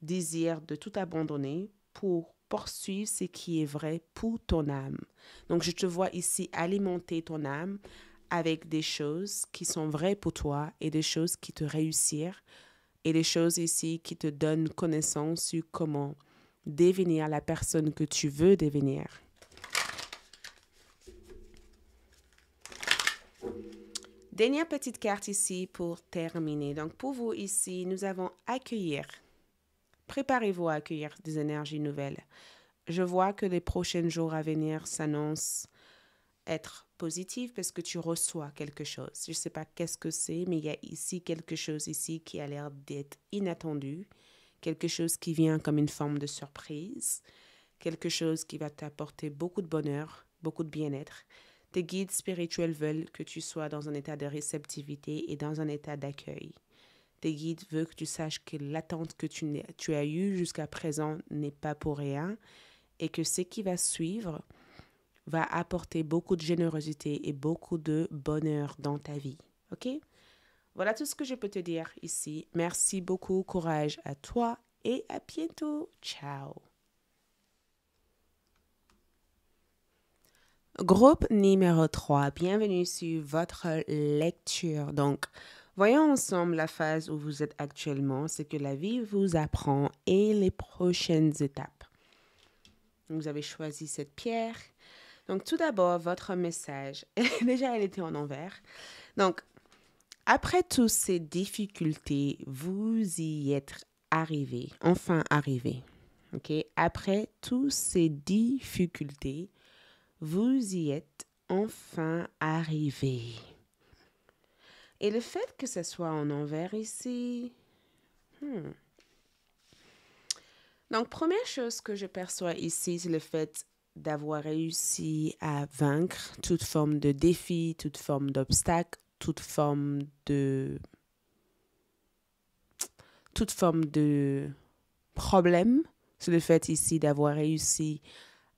A: désir de tout abandonner pour poursuivre ce qui est vrai pour ton âme. Donc, je te vois ici alimenter ton âme avec des choses qui sont vraies pour toi et des choses qui te réussirent et des choses ici qui te donnent connaissance sur comment devenir la personne que tu veux devenir. Dernière petite carte ici pour terminer. Donc pour vous ici, nous avons accueillir. Préparez-vous à accueillir des énergies nouvelles. Je vois que les prochains jours à venir s'annoncent être positifs parce que tu reçois quelque chose. Je ne sais pas qu'est-ce que c'est, mais il y a ici quelque chose ici qui a l'air d'être inattendu, quelque chose qui vient comme une forme de surprise, quelque chose qui va t'apporter beaucoup de bonheur, beaucoup de bien-être. Tes guides spirituels veulent que tu sois dans un état de réceptivité et dans un état d'accueil. Tes guides veulent que tu saches que l'attente que tu, as eue jusqu'à présent n'est pas pour rien et que ce qui va suivre va apporter beaucoup de générosité et beaucoup de bonheur dans ta vie. OK Voilà tout ce que je peux te dire ici. Merci beaucoup, courage à toi et à bientôt. Ciao. Groupe numéro 3, bienvenue sur votre lecture. Donc, Voyons ensemble la phase où vous êtes actuellement, ce que la vie vous apprend et les prochaines étapes. Vous avez choisi cette pierre. Donc tout d'abord, votre message. Déjà, elle était en envers. Donc, après toutes ces difficultés, vous y êtes arrivé, enfin arrivé. OK Après toutes ces difficultés, vous y êtes enfin arrivé. Et le fait que ce soit en envers ici... Hmm. Donc, première chose que je perçois ici, c'est le fait d'avoir réussi à vaincre toute forme de défi, toute forme d'obstacle, toute forme de... toute forme de problème. C'est le fait ici d'avoir réussi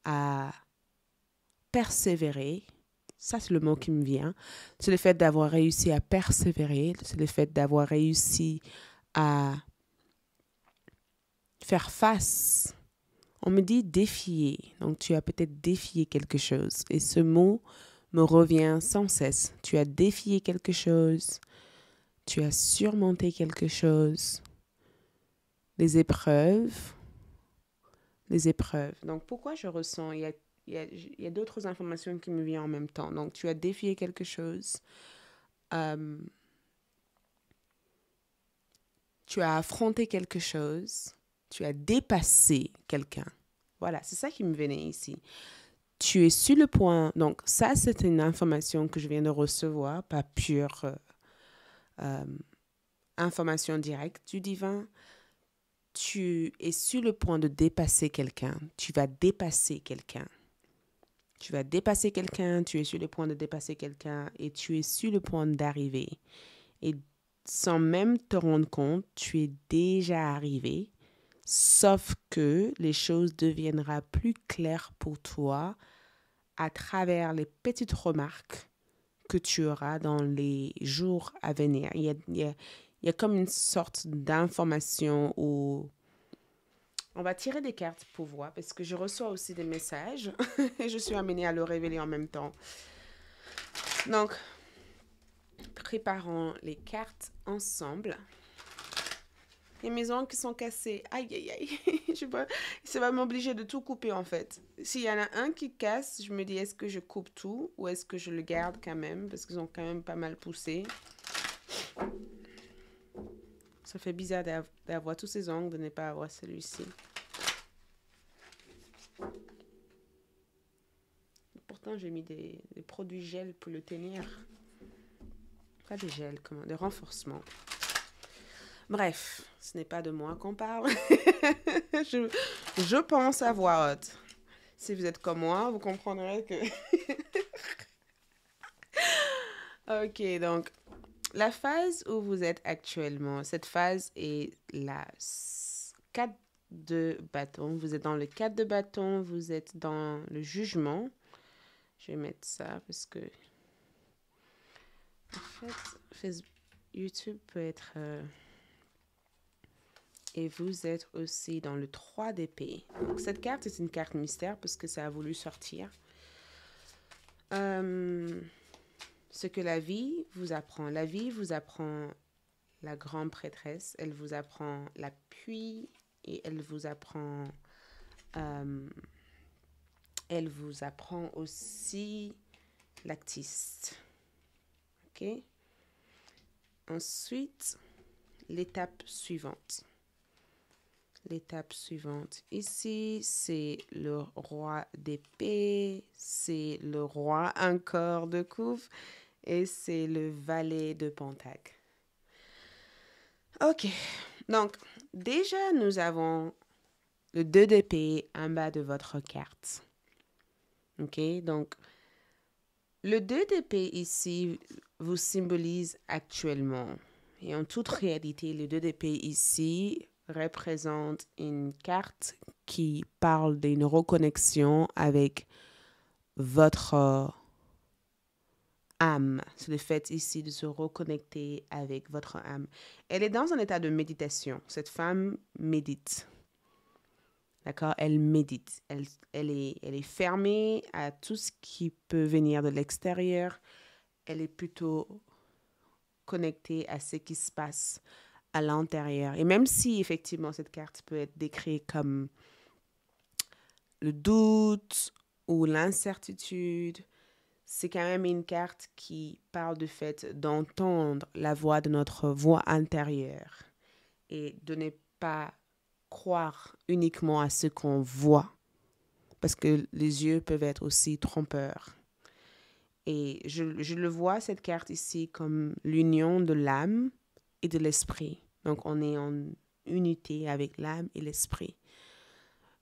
A: à persévérer, ça c'est le mot qui me vient, c'est le fait d'avoir réussi à persévérer, c'est le fait d'avoir réussi à faire face. On me dit défier, donc tu as peut-être défié quelque chose. Et ce mot me revient sans cesse. Tu as défié quelque chose, tu as surmonté quelque chose, les épreuves, les épreuves. Donc pourquoi je ressens, il y il y a, d'autres informations qui me viennent en même temps. Donc, tu as défié quelque chose. Euh, tu as affronté quelque chose. Tu as dépassé quelqu'un. Voilà, c'est ça qui me venait ici. Tu es sur le point. Donc, ça, c'est une information que je viens de recevoir, pas pure euh, euh, information directe du divin tu es sur le point de dépasser quelqu'un, tu vas dépasser quelqu'un tu vas dépasser quelqu'un, tu es sur le point de dépasser quelqu'un et tu es sur le point d'arriver. Et sans même te rendre compte, tu es déjà arrivé, sauf que les choses deviendront plus claires pour toi à travers les petites remarques que tu auras dans les jours à venir. Il y a, comme une sorte d'information ou... On va tirer des cartes pour voir, parce que je reçois aussi des messages et je suis amenée à le révéler en même temps. Donc, préparons les cartes ensemble. Les maisons qui sont cassées. Aïe, aïe, aïe. je ça va m'obliger de tout couper en fait. S'il y en a un qui casse, je me dis est-ce que je coupe tout ou est-ce que je le garde quand même Parce qu'ils ont quand même pas mal poussé. Ça fait bizarre d'avoir tous ces ongles de ne pas avoir celui-ci. j'ai mis des, produits gel pour le tenir. Pas des gels, comment, Des renforcements. Bref, ce n'est pas de moi qu'on parle. je, je, pense à voix haute. Si vous êtes comme moi, vous comprendrez que... ok, donc la phase où vous êtes actuellement, cette phase est la 4 de bâton. Vous êtes dans le 4 de bâton, vous êtes dans le jugement, je vais mettre ça parce que YouTube peut être euh, et vous êtes aussi dans le 3DP. Donc, cette carte est une carte mystère parce que ça a voulu sortir. Euh, ce que la vie vous apprend. La vie vous apprend la grande prêtresse, elle vous apprend l'appui et elle vous apprend euh, elle vous apprend aussi l'actiste. OK Ensuite, l'étape suivante. L'étape suivante ici, c'est le roi d'épée, c'est le roi encore de couve. et c'est le valet de pentacle. OK. Donc, déjà, nous avons le 2 d'épée en bas de votre carte. OK? Donc, le 2 d'épée ici vous symbolise actuellement. Et en toute réalité, le 2 d'épée ici représente une carte qui parle d'une reconnexion avec votre âme. C'est le fait ici de se reconnecter avec votre âme. Elle est dans un état de méditation. Cette femme médite. D'accord Elle médite. Elle, elle, est, elle est fermée à tout ce qui peut venir de l'extérieur. Elle est plutôt connectée à ce qui se passe à l'intérieur. Et même si effectivement cette carte peut être décrite comme le doute ou l'incertitude, c'est quand même une carte qui parle du fait d'entendre la voix de notre voix intérieure et de ne pas croire uniquement à ce qu'on voit, parce que les yeux peuvent être aussi trompeurs. Et je, je le vois, cette carte ici, comme l'union de l'âme et de l'esprit. Donc on est en unité avec l'âme et l'esprit.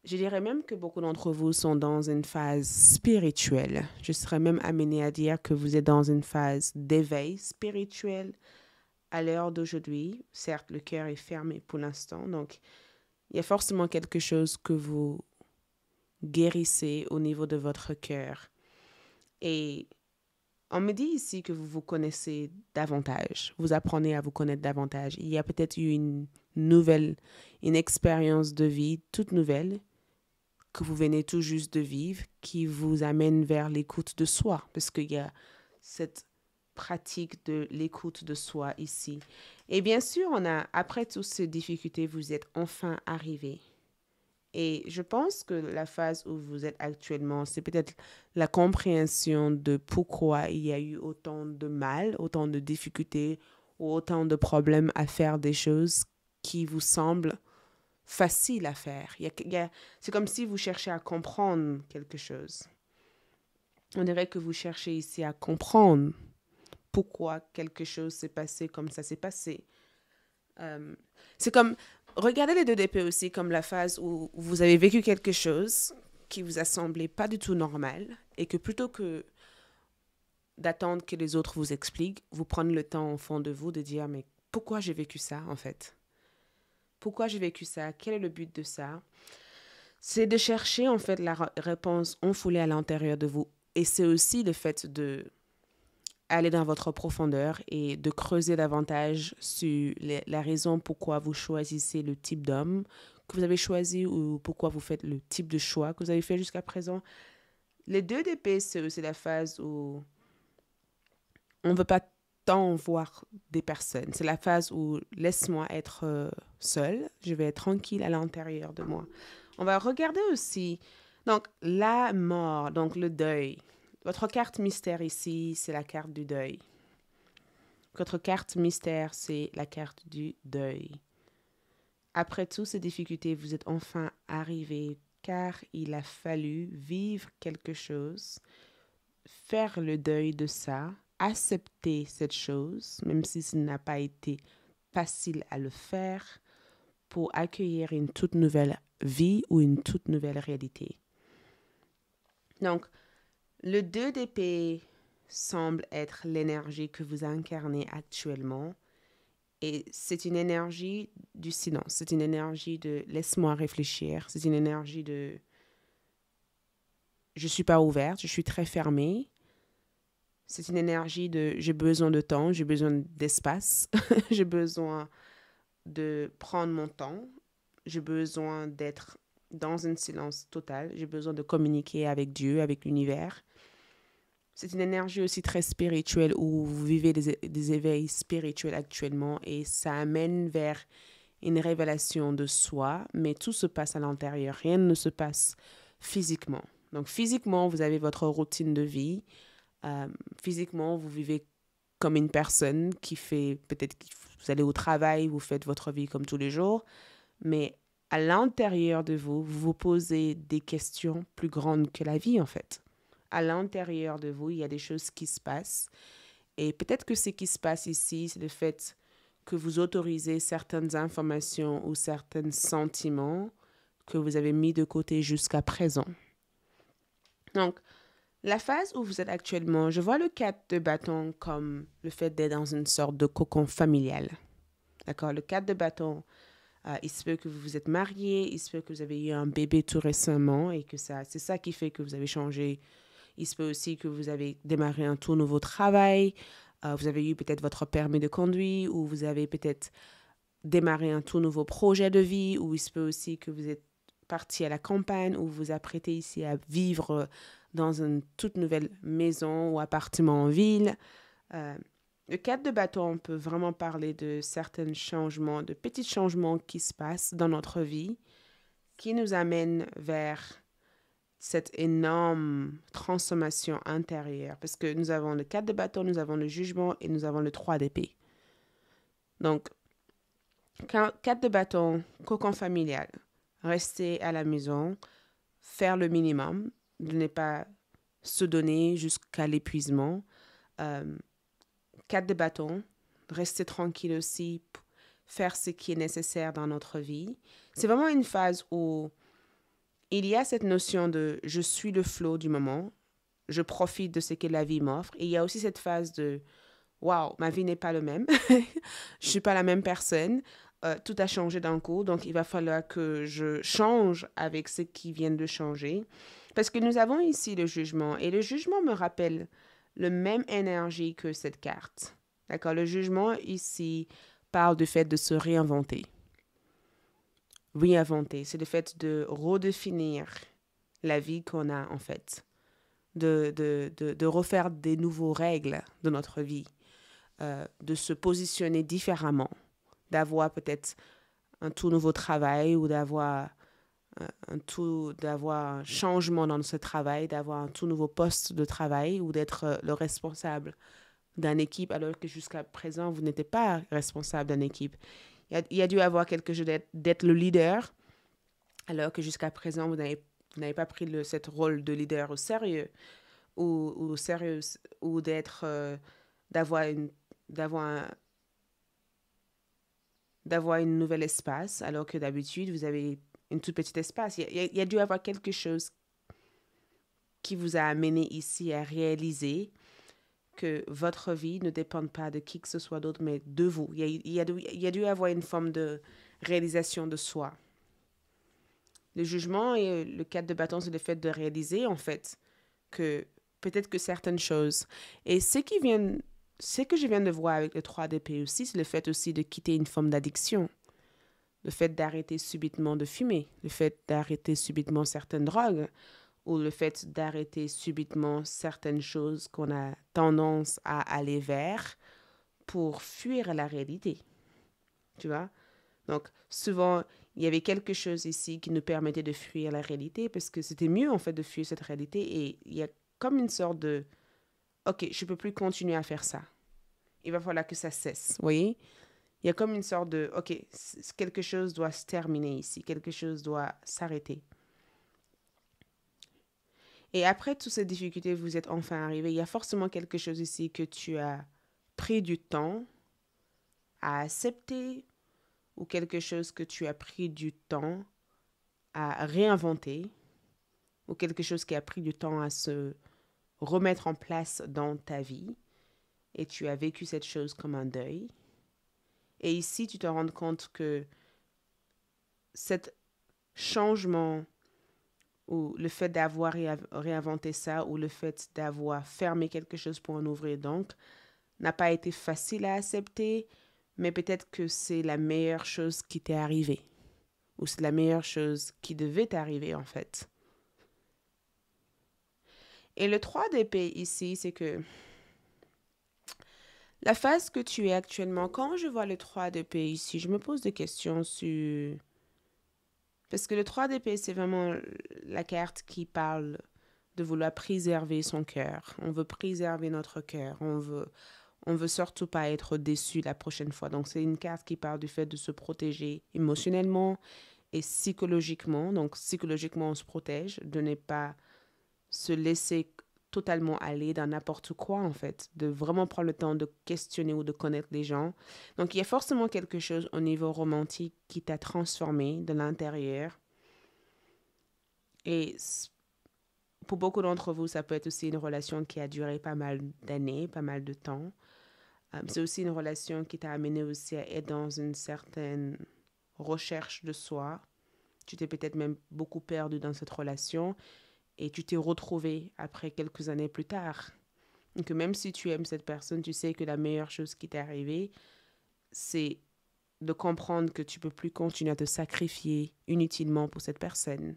A: Je dirais même que beaucoup d'entre vous sont dans une phase spirituelle. Je serais même amenée à dire que vous êtes dans une phase d'éveil spirituel à l'heure d'aujourd'hui. Certes, le cœur est fermé pour l'instant, donc il y a forcément quelque chose que vous guérissez au niveau de votre cœur. Et on me dit ici que vous vous connaissez davantage, vous apprenez à vous connaître davantage. Il y a peut-être eu une nouvelle, une expérience de vie toute nouvelle que vous venez tout juste de vivre qui vous amène vers l'écoute de soi, parce qu'il y a cette pratique de l'écoute de soi ici. Et bien sûr, on a, après toutes ces difficultés, vous êtes enfin arrivé. Et je pense que la phase où vous êtes actuellement, c'est peut-être la compréhension de pourquoi il y a eu autant de mal, autant de difficultés ou autant de problèmes à faire des choses qui vous semblent faciles à faire. c'est comme si vous cherchiez à comprendre quelque chose. On dirait que vous cherchez ici à comprendre pourquoi quelque chose s'est passé comme ça s'est passé. Euh, c'est comme, regardez les deux DP aussi comme la phase où vous avez vécu quelque chose qui vous a semblé pas du tout normal et que plutôt que d'attendre que les autres vous expliquent, vous prenez le temps au fond de vous de dire mais pourquoi j'ai vécu ça en fait Pourquoi j'ai vécu ça Quel est le but de ça C'est de chercher en fait la réponse enfoulée à l'intérieur de vous et c'est aussi le fait de aller dans votre profondeur et de creuser davantage sur la raison pourquoi vous choisissez le type d'homme que vous avez choisi ou pourquoi vous faites le type de choix que vous avez fait jusqu'à présent. Les deux DP, c'est la phase où on ne veut pas tant voir des personnes. C'est la phase où laisse-moi être euh, seul je vais être tranquille à l'intérieur de moi. On va regarder aussi, donc la mort, donc le deuil, votre carte mystère ici, c'est la carte du deuil. Votre carte mystère, c'est la carte du deuil. Après toutes ces difficultés, vous êtes enfin arrivé car il a fallu vivre quelque chose, faire le deuil de ça, accepter cette chose, même si ce n'a pas été facile à le faire, pour accueillir une toute nouvelle vie ou une toute nouvelle réalité. Donc, le 2 d'épée semble être l'énergie que vous incarnez actuellement. Et c'est une énergie du silence, c'est une énergie de laisse-moi réfléchir, c'est une énergie de je suis pas ouverte, je suis très fermée. C'est une énergie de j'ai besoin de temps, j'ai besoin d'espace, j'ai besoin de prendre mon temps, j'ai besoin d'être dans un silence total, j'ai besoin de communiquer avec Dieu, avec l'univers. C'est une énergie aussi très spirituelle où vous vivez des, éveils spirituels actuellement et ça amène vers une révélation de soi, mais tout se passe à l'intérieur, rien ne se passe physiquement. Donc physiquement, vous avez votre routine de vie, euh, physiquement, vous vivez comme une personne qui fait, peut-être que vous allez au travail, vous faites votre vie comme tous les jours, mais à l'intérieur de vous, vous vous posez des questions plus grandes que la vie en fait à l'intérieur de vous, il y a des choses qui se passent. Et peut-être que ce qui se passe ici, c'est le fait que vous autorisez certaines informations ou certains sentiments que vous avez mis de côté jusqu'à présent. Donc, la phase où vous êtes actuellement, je vois le 4 de bâton comme le fait d'être dans une sorte de cocon familial. D'accord Le 4 de bâton, euh, il se peut que vous vous êtes marié, il se peut que vous avez eu un bébé tout récemment et que ça, c'est ça qui fait que vous avez changé il se peut aussi que vous avez démarré un tout nouveau travail, euh, vous avez eu peut-être votre permis de conduire ou vous avez peut-être démarré un tout nouveau projet de vie ou il se peut aussi que vous êtes parti à la campagne ou vous apprêtez ici à vivre dans une toute nouvelle maison ou appartement en ville. Euh, le cadre de bateau, on peut vraiment parler de certains changements, de petits changements qui se passent dans notre vie, qui nous amènent vers cette énorme transformation intérieure, parce que nous avons le 4 de bâton, nous avons le jugement et nous avons le 3 d'épée. Donc, 4 de bâton, cocon familial, rester à la maison, faire le minimum, ne pas se donner jusqu'à l'épuisement. 4 euh, de bâton, rester tranquille aussi, faire ce qui est nécessaire dans notre vie. C'est vraiment une phase où il y a cette notion de je suis le flot du moment, je profite de ce que la vie m'offre. il y a aussi cette phase de waouh, ma vie n'est pas la même, je suis pas la même personne, euh, tout a changé d'un coup, donc il va falloir que je change avec ce qui vient de changer. Parce que nous avons ici le jugement, et le jugement me rappelle le même énergie que cette carte. D'accord Le jugement ici parle du fait de se réinventer réinventer, c'est le fait de redéfinir la vie qu'on a en fait, de, de, refaire des nouveaux règles de notre vie, euh, de se positionner différemment, d'avoir peut-être un tout nouveau travail ou d'avoir euh, un tout d'avoir un changement dans ce travail, d'avoir un tout nouveau poste de travail ou d'être euh, le responsable d'une équipe alors que jusqu'à présent vous n'étiez pas responsable d'une équipe. Il y a, y dû avoir quelque chose d'être le leader, alors que jusqu'à présent, vous n'avez pas pris ce rôle de leader au sérieux ou, sérieux ou d'être euh, d'avoir une d'avoir un, d'avoir une nouvelle espace alors que d'habitude vous avez une toute petite espace il a, il y a dû avoir quelque chose qui vous a amené ici à réaliser que votre vie ne dépende pas de qui que ce soit d'autre, mais de vous. Il y, a, dû, y avoir une forme de réalisation de soi. Le jugement et le cadre de bâton, c'est le fait de réaliser, en fait, que peut-être que certaines choses. Et ce qui vient, ce que je viens de voir avec le 3DP aussi, e c'est le fait aussi de quitter une forme d'addiction. Le fait d'arrêter subitement de fumer, le fait d'arrêter subitement certaines drogues, ou le fait d'arrêter subitement certaines choses qu'on a tendance à aller vers pour fuir la réalité. Tu vois Donc souvent, il y avait quelque chose ici qui nous permettait de fuir la réalité parce que c'était mieux en fait de fuir cette réalité et il y a comme une sorte de OK, je peux plus continuer à faire ça. Il va falloir que ça cesse, vous voyez Il y a comme une sorte de OK, quelque chose doit se terminer ici, quelque chose doit s'arrêter. Et après toutes ces difficultés, vous êtes enfin arrivé. Il y a forcément quelque chose ici que tu as pris du temps à accepter ou quelque chose que tu as pris du temps à réinventer ou quelque chose qui a pris du temps à se remettre en place dans ta vie et tu as vécu cette chose comme un deuil. Et ici, tu te rends compte que cet changement ou le fait d'avoir réinventé ça ou le fait d'avoir fermé quelque chose pour en ouvrir donc n'a pas été facile à accepter, mais peut-être que c'est la meilleure chose qui t'est arrivée ou c'est la meilleure chose qui devait t'arriver en fait. Et le 3 dp ici, c'est que la phase que tu es actuellement, quand je vois le 3 pays ici, je me pose des questions sur parce que le 3DP, c'est vraiment la carte qui parle de vouloir préserver son cœur. On veut préserver notre cœur. On veut, on veut surtout pas être déçu la prochaine fois. Donc, c'est une carte qui parle du fait de se protéger émotionnellement et psychologiquement. Donc, psychologiquement, on se protège de ne pas se laisser totalement aller dans n'importe quoi, en fait, de vraiment prendre le temps de questionner ou de connaître les gens. Donc, il y a forcément quelque chose au niveau romantique qui t'a transformé de l'intérieur. Et pour beaucoup d'entre vous, ça peut être aussi une relation qui a duré pas mal d'années, pas mal de temps. Euh, c'est aussi une relation qui t'a amené aussi à être dans une certaine recherche de soi. Tu t'es peut-être même beaucoup perdu dans cette relation et tu t'es retrouvé après quelques années plus tard. Donc que même si tu aimes cette personne, tu sais que la meilleure chose qui t'est arrivée, c'est de comprendre que tu peux plus continuer à te sacrifier inutilement pour cette personne.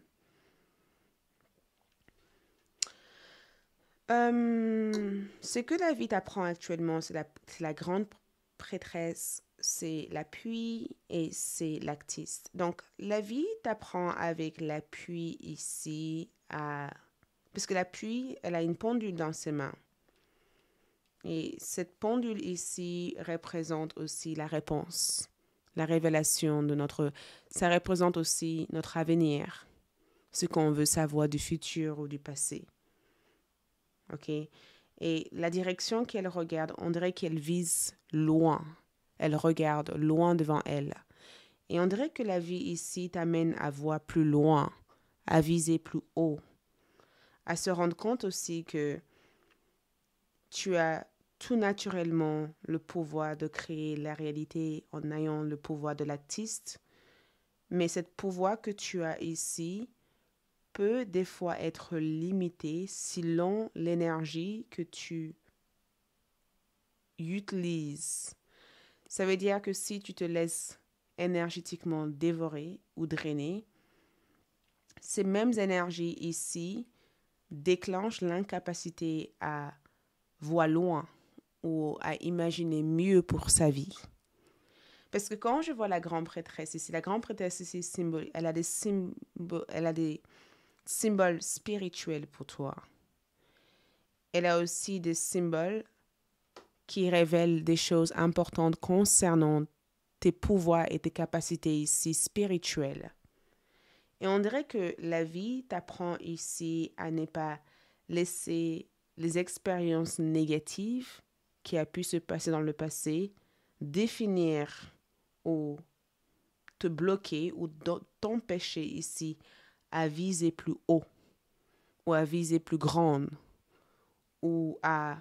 A: Euh, ce que la vie t'apprend actuellement, c'est la, la, grande prêtresse, c'est l'appui et c'est l'actiste. Donc, la vie t'apprend avec l'appui ici à... Parce que la pluie, elle a une pendule dans ses mains. Et cette pendule ici représente aussi la réponse, la révélation de notre... Ça représente aussi notre avenir, ce qu'on veut savoir du futur ou du passé. OK Et la direction qu'elle regarde, on dirait qu'elle vise loin. Elle regarde loin devant elle. Et on dirait que la vie ici t'amène à voir plus loin à viser plus haut, à se rendre compte aussi que tu as tout naturellement le pouvoir de créer la réalité en ayant le pouvoir de l'artiste, mais ce pouvoir que tu as ici peut des fois être limité selon l'énergie que tu utilises. Ça veut dire que si tu te laisses énergétiquement dévorer ou drainer, ces mêmes énergies ici déclenchent l'incapacité à voir loin ou à imaginer mieux pour sa vie. Parce que quand je vois la grande prêtresse ici, la grande prêtresse ici, a elle a des symboles spirituels pour toi. Elle a aussi des symboles qui révèlent des choses importantes concernant tes pouvoirs et tes capacités ici spirituelles. Et on dirait que la vie t'apprend ici à ne pas laisser les expériences négatives qui a pu se passer dans le passé définir ou te bloquer ou t'empêcher ici à viser plus haut ou à viser plus grande ou à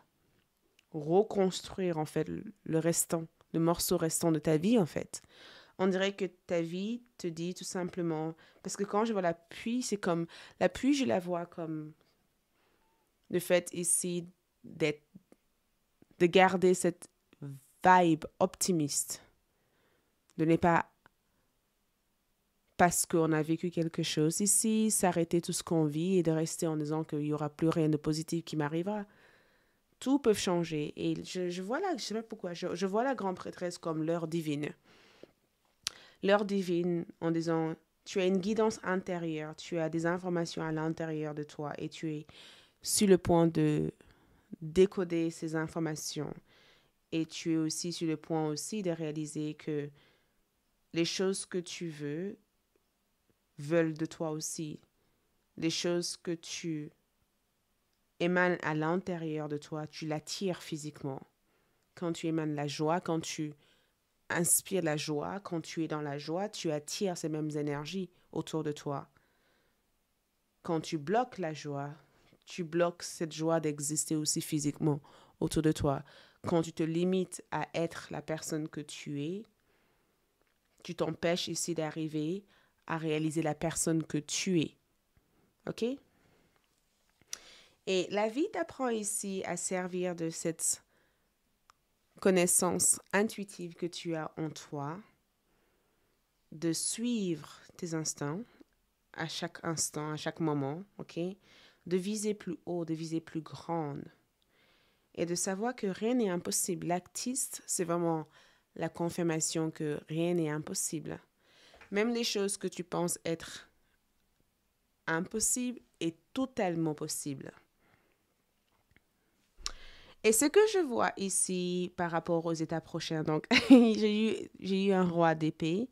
A: reconstruire en fait le restant, le morceau restant de ta vie en fait on dirait que ta vie te dit tout simplement. Parce que quand je vois la pluie, c'est comme. La pluie, je la vois comme. Le fait ici d'être. de garder cette vibe optimiste. De ne pas. Parce qu'on a vécu quelque chose ici, s'arrêter tout ce qu'on vit et de rester en disant qu'il n'y aura plus rien de positif qui m'arrivera tout peut changer. Et je, vois la, je sais pas pourquoi, je vois la grande prêtresse comme l'heure divine. L'heure divine en disant, tu as une guidance intérieure, tu as des informations à l'intérieur de toi et tu es sur le point de décoder ces informations. Et tu es aussi sur le point aussi de réaliser que les choses que tu veux veulent de toi aussi. Les choses que tu émanes à l'intérieur de toi, tu l'attires physiquement. Quand tu émanes la joie, quand tu Inspire la joie, quand tu es dans la joie, tu attires ces mêmes énergies autour de toi. Quand tu bloques la joie, tu bloques cette joie d'exister aussi physiquement autour de toi. Quand tu te limites à être la personne que tu es, tu t'empêches ici d'arriver à réaliser la personne que tu es. OK? Et la vie t'apprend ici à servir de cette connaissance intuitive que tu as en toi, de suivre tes instincts à chaque instant, à chaque moment, ok? De viser plus haut, de viser plus grande. Et de savoir que rien n'est impossible. L'actiste, c'est vraiment la confirmation que rien n'est impossible. Même les choses que tu penses être impossibles est totalement possible. Et ce que je vois ici par rapport aux états prochains, donc j'ai eu, j'ai eu un roi d'épée.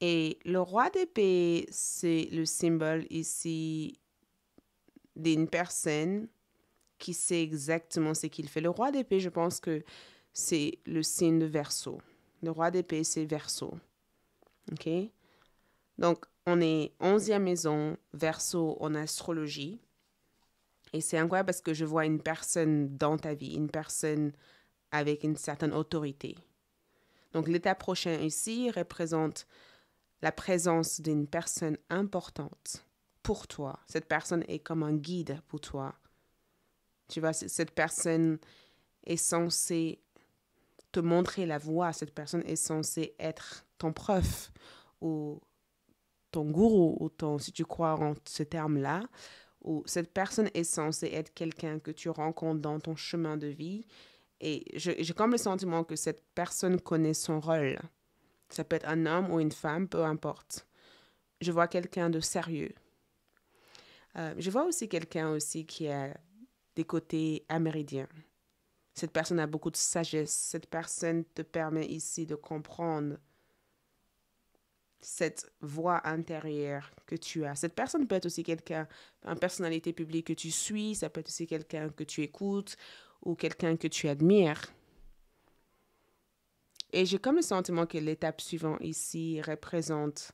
A: Et le roi d'épée, c'est le symbole ici d'une personne qui sait exactement ce qu'il fait. Le roi d'épée, je pense que c'est le signe de verso. Le roi d'épée, c'est verso. OK? Donc, on est 11e maison, verso en astrologie. Et c'est incroyable parce que je vois une personne dans ta vie, une personne avec une certaine autorité. Donc l'état prochain ici représente la présence d'une personne importante pour toi. Cette personne est comme un guide pour toi. Tu vois, cette personne est censée te montrer la voie. Cette personne est censée être ton prof ou ton gourou ou ton, si tu crois en ce terme-là, où cette personne est censée être quelqu'un que tu rencontres dans ton chemin de vie. Et j'ai comme le sentiment que cette personne connaît son rôle. Ça peut être un homme ou une femme, peu importe. Je vois quelqu'un de sérieux. Euh, je vois aussi quelqu'un aussi qui a des côtés amérindiens. Cette personne a beaucoup de sagesse. Cette personne te permet ici de comprendre cette voix intérieure que tu as. Cette personne peut être aussi quelqu'un, une personnalité publique que tu suis, ça peut être aussi quelqu'un que tu écoutes ou quelqu'un que tu admires. Et j'ai comme le sentiment que l'étape suivante ici représente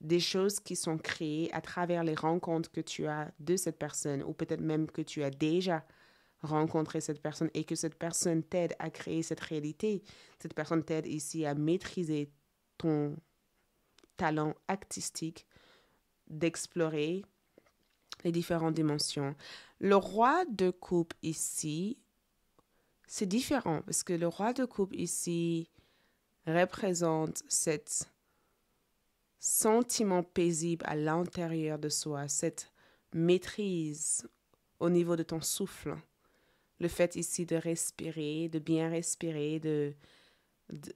A: des choses qui sont créées à travers les rencontres que tu as de cette personne, ou peut-être même que tu as déjà rencontré cette personne et que cette personne t'aide à créer cette réalité. Cette personne t'aide ici à maîtriser ton talent artistique d'explorer les différentes dimensions. Le roi de coupe ici, c'est différent parce que le roi de coupe ici représente cet sentiment paisible à l'intérieur de soi, cette maîtrise au niveau de ton souffle. Le fait ici de respirer, de bien respirer, de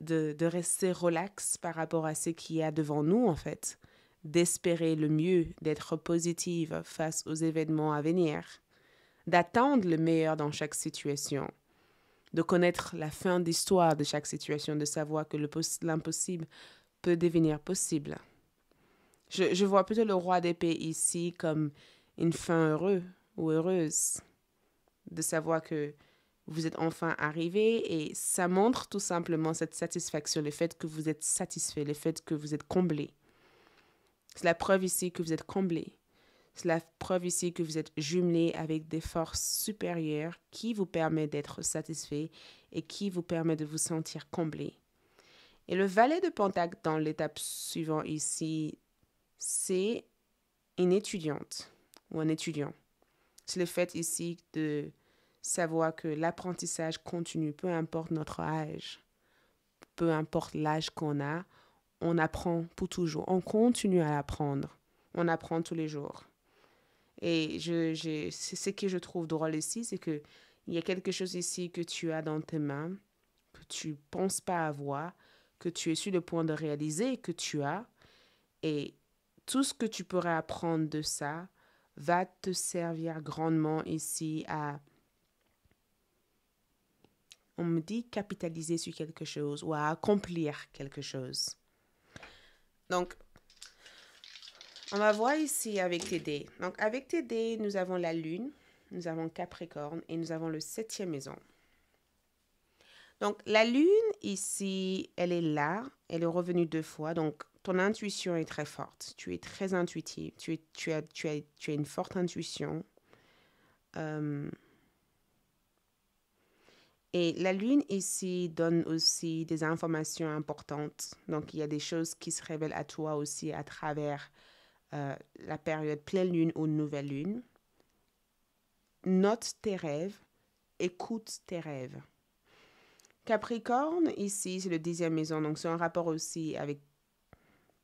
A: de, rester relax par rapport à ce qu'il y a devant nous, en fait, d'espérer le mieux, d'être positive face aux événements à venir, d'attendre le meilleur dans chaque situation, de connaître la fin d'histoire de chaque situation, de savoir que l'impossible peut devenir possible. Je, je vois plutôt le roi d'épée ici comme une fin heureuse ou heureuse, de savoir que vous êtes enfin arrivé et ça montre tout simplement cette satisfaction, le fait que vous êtes satisfait, le fait que vous êtes comblé. C'est la preuve ici que vous êtes comblé. C'est la preuve ici que vous êtes jumelé avec des forces supérieures qui vous permettent d'être satisfait et qui vous permettent de vous sentir comblé. Et le valet de Pentacle dans l'étape suivante ici, c'est une étudiante ou un étudiant. C'est le fait ici de savoir que l'apprentissage continue, peu importe notre âge, peu importe l'âge qu'on a, on apprend pour toujours. On continue à apprendre. On apprend tous les jours. Et je, je c'est ce que je trouve drôle ici, c'est qu'il y a quelque chose ici que tu as dans tes mains, que tu penses pas avoir, que tu es sur le point de réaliser, que tu as. Et tout ce que tu pourrais apprendre de ça va te servir grandement ici à on me dit capitaliser sur quelque chose ou accomplir quelque chose. Donc, on va voir ici avec tes dés. Donc, avec tes dés, nous avons la lune, nous avons Capricorne et nous avons le septième maison. Donc, la lune ici, elle est là, elle est revenue deux fois. Donc, ton intuition est très forte. Tu es très intuitive. Tu, es, tu, as, tu, as, tu as une forte intuition. Euh, et la Lune ici donne aussi des informations importantes. Donc il y a des choses qui se révèlent à toi aussi à travers euh, la période pleine Lune ou nouvelle Lune. Note tes rêves, écoute tes rêves. Capricorne, ici, c'est le dixième maison, donc c'est un rapport aussi avec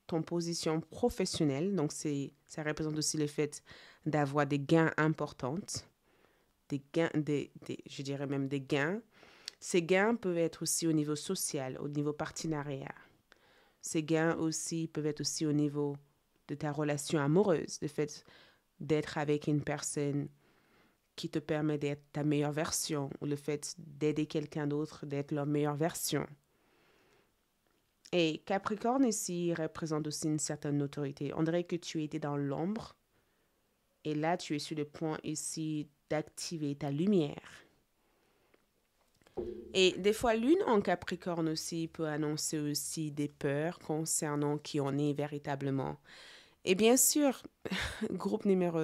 A: ton position professionnelle. Donc c'est, ça représente aussi le fait d'avoir des gains importants, des gains, des, je dirais même des gains ces gains peuvent être aussi au niveau social, au niveau partenariat. Ces gains aussi peuvent être aussi au niveau de ta relation amoureuse, le fait d'être avec une personne qui te permet d'être ta meilleure version, ou le fait d'aider quelqu'un d'autre, d'être leur meilleure version. Et Capricorne ici représente aussi une certaine autorité. On dirait que tu étais dans l'ombre, et là tu es sur le point ici d'activer ta lumière. Et des fois, lune en Capricorne aussi peut annoncer aussi des peurs concernant qui on est véritablement. Et bien sûr, groupe numéro,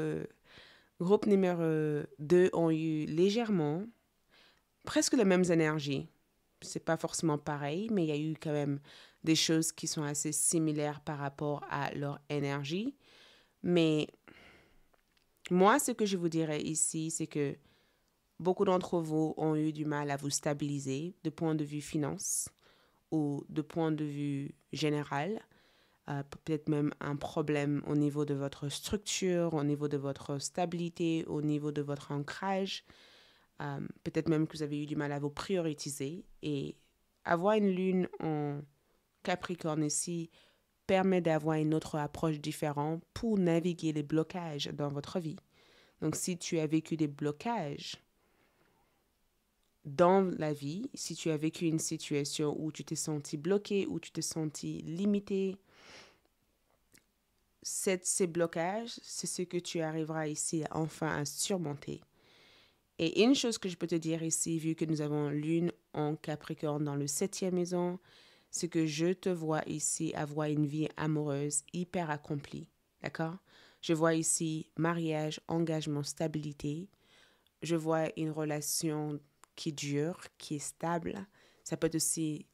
A: groupe numéro 2 ont eu légèrement presque les mêmes énergies. C'est pas forcément pareil, mais il y a eu quand même des choses qui sont assez similaires par rapport à leur énergie. Mais moi, ce que je vous dirais ici, c'est que Beaucoup d'entre vous ont eu du mal à vous stabiliser de point de vue finance ou de point de vue général. Euh, peut-être même un problème au niveau de votre structure, au niveau de votre stabilité, au niveau de votre ancrage. Euh, peut-être même que vous avez eu du mal à vous prioriser. Et avoir une lune en Capricorne ici permet d'avoir une autre approche différente pour naviguer les blocages dans votre vie. Donc si tu as vécu des blocages dans la vie, si tu as vécu une situation où tu t'es senti bloqué, où tu t'es senti limité, cette, ces blocages, c'est ce que tu arriveras ici enfin à surmonter. Et une chose que je peux te dire ici, vu que nous avons lune en Capricorne dans le septième maison, c'est que je te vois ici avoir une vie amoureuse hyper accomplie. D'accord Je vois ici mariage, engagement, stabilité. Je vois une relation qui dure, qui est stable. Ça peut être aussi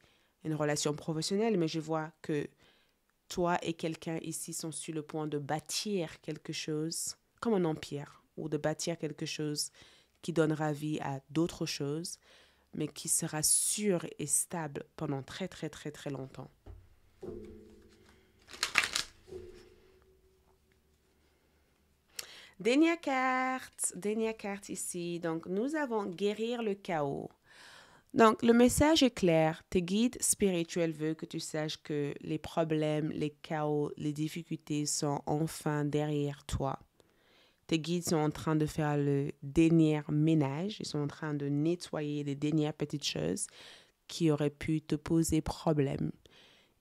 A: une relation professionnelle, mais je vois que toi et quelqu'un ici sont sur le point de bâtir quelque chose comme un empire ou de bâtir quelque chose qui donnera vie à d'autres choses, mais qui sera sûr et stable pendant très très très très longtemps. Dernière carte, dernière carte ici. Donc, nous avons guérir le chaos. Donc, le message est clair. Tes guides spirituels veulent que tu saches que les problèmes, les chaos, les difficultés sont enfin derrière toi. Tes guides sont en train de faire le dernier ménage. Ils sont en train de nettoyer les dernières petites choses qui auraient pu te poser problème.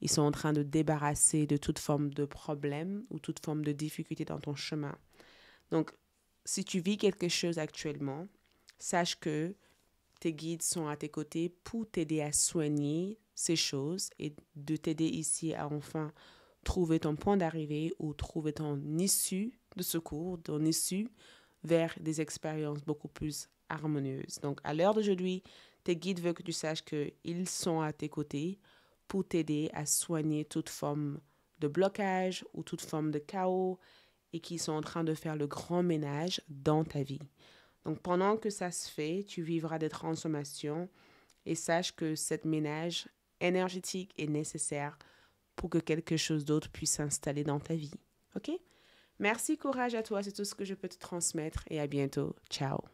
A: Ils sont en train de débarrasser de toute forme de problème ou toute forme de difficulté dans ton chemin. Donc, si tu vis quelque chose actuellement, sache que tes guides sont à tes côtés pour t'aider à soigner ces choses et de t'aider ici à enfin trouver ton point d'arrivée ou trouver ton issue de secours, ton issue vers des expériences beaucoup plus harmonieuses. Donc à l'heure d'aujourd'hui, tes guides veulent que tu saches qu'ils sont à tes côtés pour t'aider à soigner toute forme de blocage ou toute forme de chaos et qui sont en train de faire le grand ménage dans ta vie. Donc pendant que ça se fait, tu vivras des transformations et sache que cette ménage énergétique est nécessaire pour que quelque chose d'autre puisse s'installer dans ta vie. OK Merci, courage à toi, c'est tout ce que je peux te transmettre et à bientôt. Ciao.